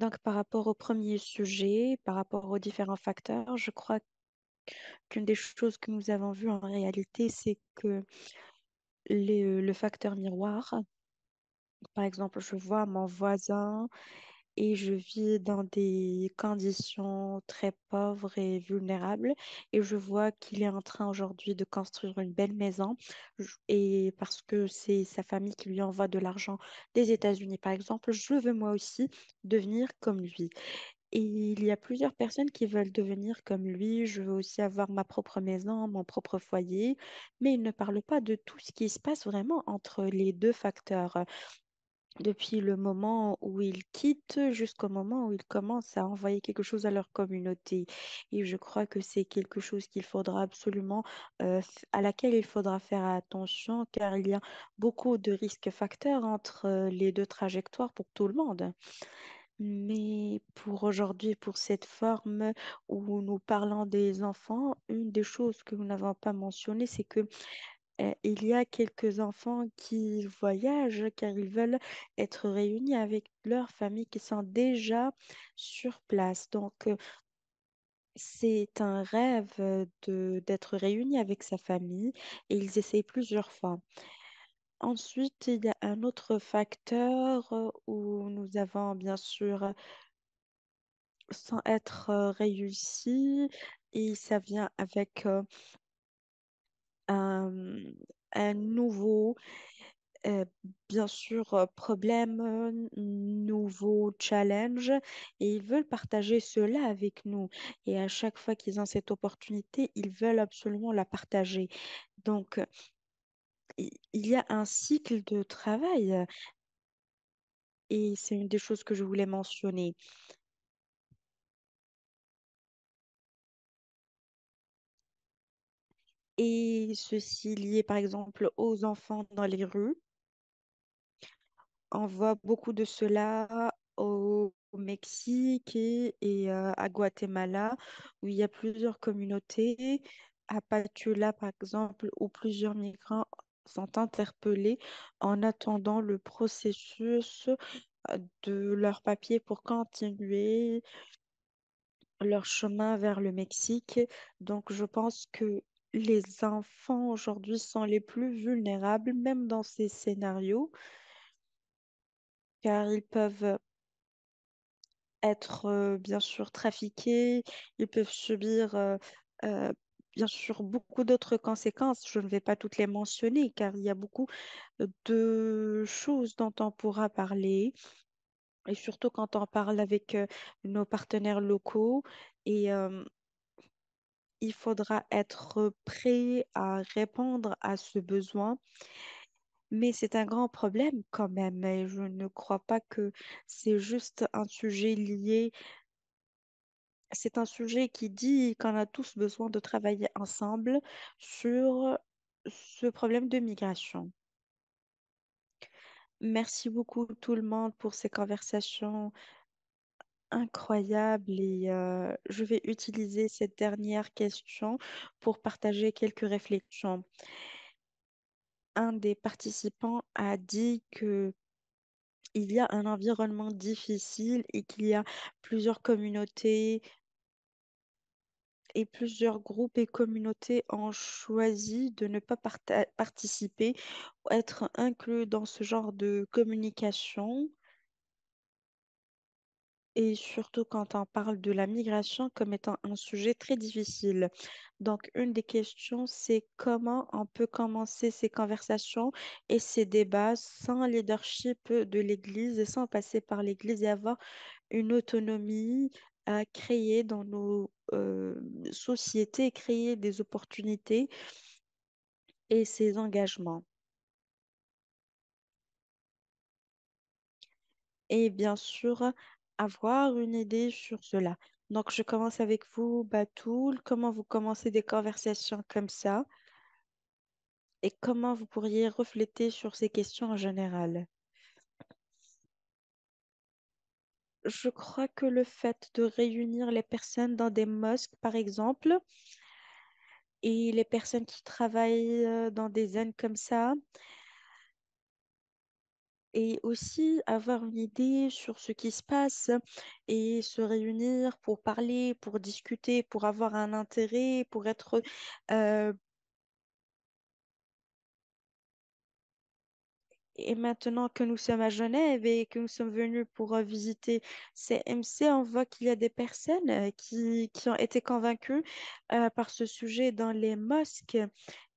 Donc, par rapport au premier sujet, par rapport aux différents facteurs, je crois qu'une des choses que nous avons vues en réalité, c'est que le facteur miroir, par exemple, je vois mon voisin et je vis dans des conditions très pauvres et vulnérables et je vois qu'il est en train aujourd'hui de construire une belle maison et parce que c'est sa famille qui lui envoie de l'argent des États-Unis par exemple, je veux moi aussi devenir comme lui. Et il y a plusieurs personnes qui veulent devenir comme lui. Je veux aussi avoir ma propre maison, mon propre foyer. Mais il ne parle pas de tout ce qui se passe vraiment entre les deux facteurs depuis le moment où ils quittent jusqu'au moment où ils commencent à envoyer quelque chose à leur communauté. Et je crois que c'est quelque chose qu'il faudra absolument, euh, à laquelle il faudra faire attention, car il y a beaucoup de risques facteurs entre euh, les deux trajectoires pour tout le monde. Mais pour aujourd'hui, pour cette forme où nous parlons des enfants, une des choses que nous n'avons pas mentionnées, c'est que eh, il y a quelques enfants qui voyagent car ils veulent être réunis avec leur famille qui sont déjà sur place. Donc, euh, c'est un rêve euh, d'être réunis avec sa famille et ils essayent plusieurs fois. Ensuite, il y a un autre facteur euh, où nous avons bien sûr sans être réussi et ça vient avec un, nouveau, euh, bien sûr, euh, problème, euh, nouveau challenge, et ils veulent partager cela avec nous. Et à chaque fois qu'ils ont cette opportunité, ils veulent absolument la partager. Donc, il y a un cycle de travail. Et c'est une des choses que je voulais mentionner. et ceci lié par exemple aux enfants dans les rues. On voit beaucoup de cela au, Mexique et, euh, à Guatemala, où il y a plusieurs communautés. À Patula, par exemple, où plusieurs migrants sont interpellés en attendant le processus euh, de leur papier pour continuer leur chemin vers le Mexique. Donc, je pense que les enfants aujourd'hui sont les plus vulnérables, même dans ces scénarios, car ils peuvent être euh, bien sûr trafiqués, ils peuvent subir euh, euh, bien sûr beaucoup d'autres conséquences. Je ne vais pas toutes les mentionner car il y a beaucoup de choses dont on pourra parler. Et surtout quand on parle avec nos partenaires locaux et il faudra être prêt à répondre à ce besoin. Mais c'est un grand problème quand même. Et je ne crois pas que c'est juste un sujet lié. C'est un sujet qui dit qu'on a tous besoin de travailler ensemble sur ce problème de migration. Merci beaucoup tout le monde pour ces conversations Incroyable et euh, je vais utiliser cette dernière question pour partager quelques réflexions. Un des participants a dit que il y a un environnement difficile et qu'il y a plusieurs communautés et plusieurs groupes et communautés ont choisi de ne pas participer ou être inclus dans ce genre de communication et surtout quand on parle de la migration comme étant un sujet très difficile. Donc, une des questions, c'est comment on peut commencer ces conversations et ces débats sans leadership de l'Église sans passer par l'Église et avoir une autonomie à créer dans nos euh, sociétés, créer des opportunités et ces engagements. Et bien sûr, avoir une idée sur cela. Donc, je commence avec vous, Batoul. Comment vous commencez des conversations comme ça et comment vous pourriez refléter sur ces questions en général Je crois que le fait de réunir les personnes dans des mosques, par exemple, et les personnes qui travaillent euh, dans des zones comme ça, et aussi avoir une idée sur ce qui se passe et se réunir pour parler, pour discuter, pour avoir un intérêt, pour être Et maintenant que nous sommes à Genève et que nous sommes venus pour visiter ces MC, on voit qu'il y a des personnes qui, ont été convaincues par ce sujet dans les mosques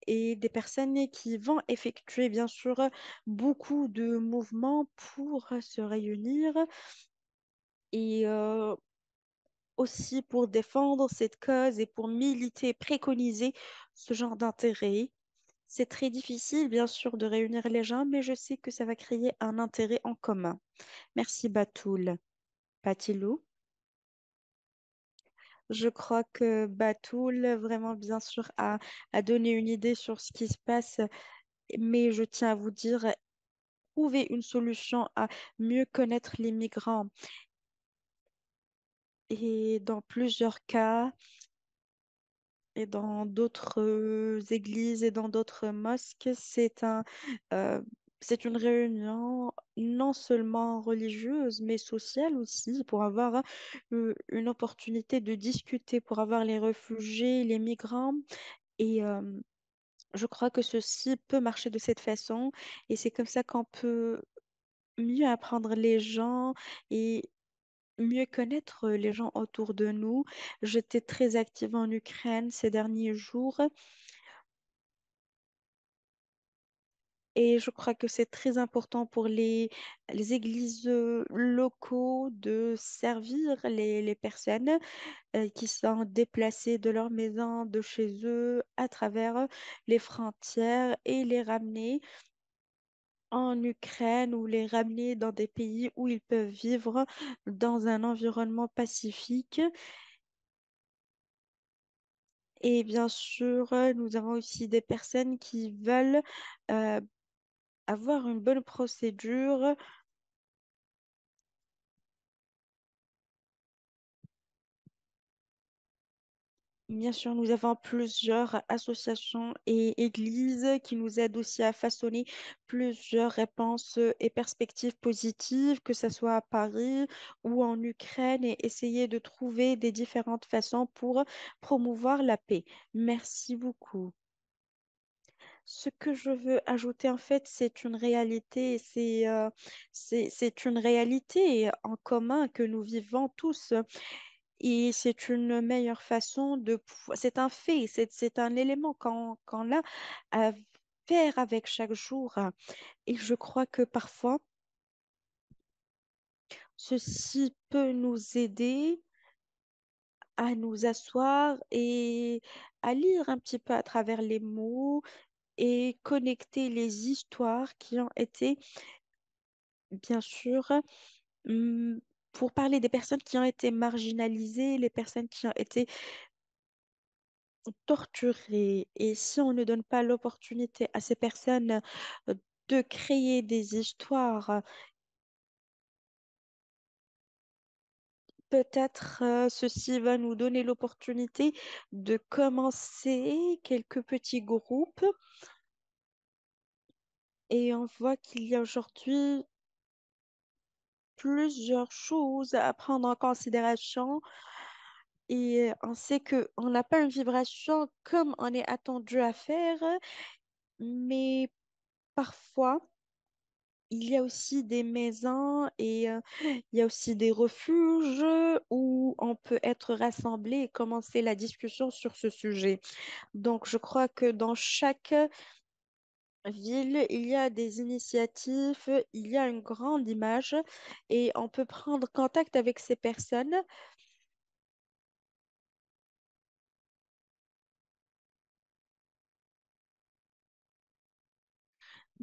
et des personnes qui vont effectuer bien sûr euh, beaucoup de mouvements pour euh, se réunir et aussi pour défendre cette cause et pour militer, préconiser ce genre d'intérêt. C'est très difficile, bien sûr, de réunir les gens, mais je sais que ça va créer un intérêt en commun. Merci, Batoul. Patilou. Je crois que Batoul, vraiment, bien sûr, a, donné une idée sur ce qui se passe. Mais je tiens à vous dire, trouver une solution à mieux connaître les migrants. Et dans plusieurs cas, et dans d'autres euh, églises et dans d'autres mosques, c'est un, euh, c'est une réunion non seulement religieuse, mais sociale aussi, pour avoir une opportunité de discuter, pour avoir les réfugiés, les migrants. Et je crois que ceci peut marcher de cette façon. Et c'est comme ça qu'on peut mieux apprendre les gens et mieux connaître les gens autour de nous. J'étais très active en Ukraine ces derniers jours Et je crois que c'est très important pour les, églises euh, locaux de servir les, personnes euh, qui sont déplacées de leur maison, de chez eux, à travers les frontières et les ramener en Ukraine ou les ramener dans des pays où ils peuvent vivre dans un environnement pacifique. Et bien sûr, nous avons aussi des personnes qui veulent euh, avoir une bonne procédure. Bien sûr, nous avons plusieurs associations et églises qui nous aident aussi à façonner plusieurs réponses et perspectives positives, que ce soit à Paris ou en Ukraine, et essayer de trouver des différentes façons pour promouvoir la paix. Merci beaucoup. Ce que je veux ajouter, en fait, c'est une réalité, euh, c'est c'est une réalité en commun que nous vivons tous. Et c'est une meilleure façon de... C'est un fait, c'est un élément qu'on a à faire avec chaque jour. Et je crois que parfois, ceci peut nous aider à nous asseoir et à lire un petit peu à travers les mots et connecter les histoires qui ont été, bien sûr, mmh, pour parler des personnes qui ont été marginalisées, les personnes qui ont été torturées. Et si on ne donne pas l'opportunité à ces personnes euh, de créer des histoires peut-être euh, ceci va nous donner l'opportunité de commencer quelques petits groupes. Et on voit qu'il y a aujourd'hui plusieurs choses à prendre en considération. Et on sait qu'on n'a pas une vibration comme on est attendu à faire, mais parfois, il y a aussi des maisons et euh, [gasps] il y a aussi des refuges où on peut être rassemblé et commencer la discussion sur ce sujet. Donc, je crois que dans chaque ville, il y a des initiatives, il y a une grande image et on peut prendre contact avec ces personnes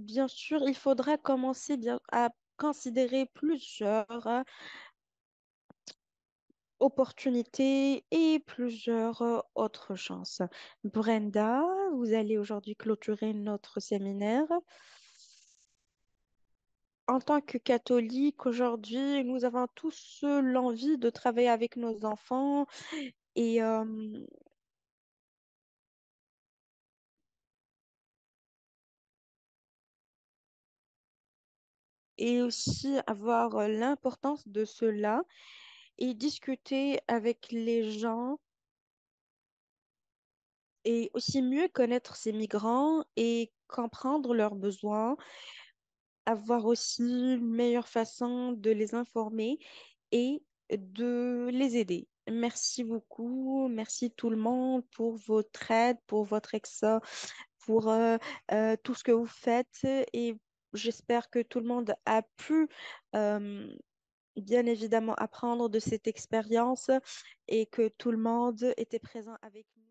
bien sûr, il faudra commencer bien, à considérer plusieurs hein, opportunités et plusieurs euh, autres chances. Brenda, vous allez aujourd'hui clôturer notre séminaire. En tant que catholique, aujourd'hui, nous avons tous l'envie de travailler avec nos enfants et euh, et aussi avoir l'importance de cela et discuter avec les gens et aussi mieux connaître ces migrants et comprendre leurs besoins, avoir aussi une meilleure façon de les informer et de les aider. Merci beaucoup, merci tout le monde pour votre aide, pour votre exo pour tout ce que vous faites et J'espère que tout le monde a pu bien évidemment apprendre de cette expérience et que tout le monde était présent avec nous.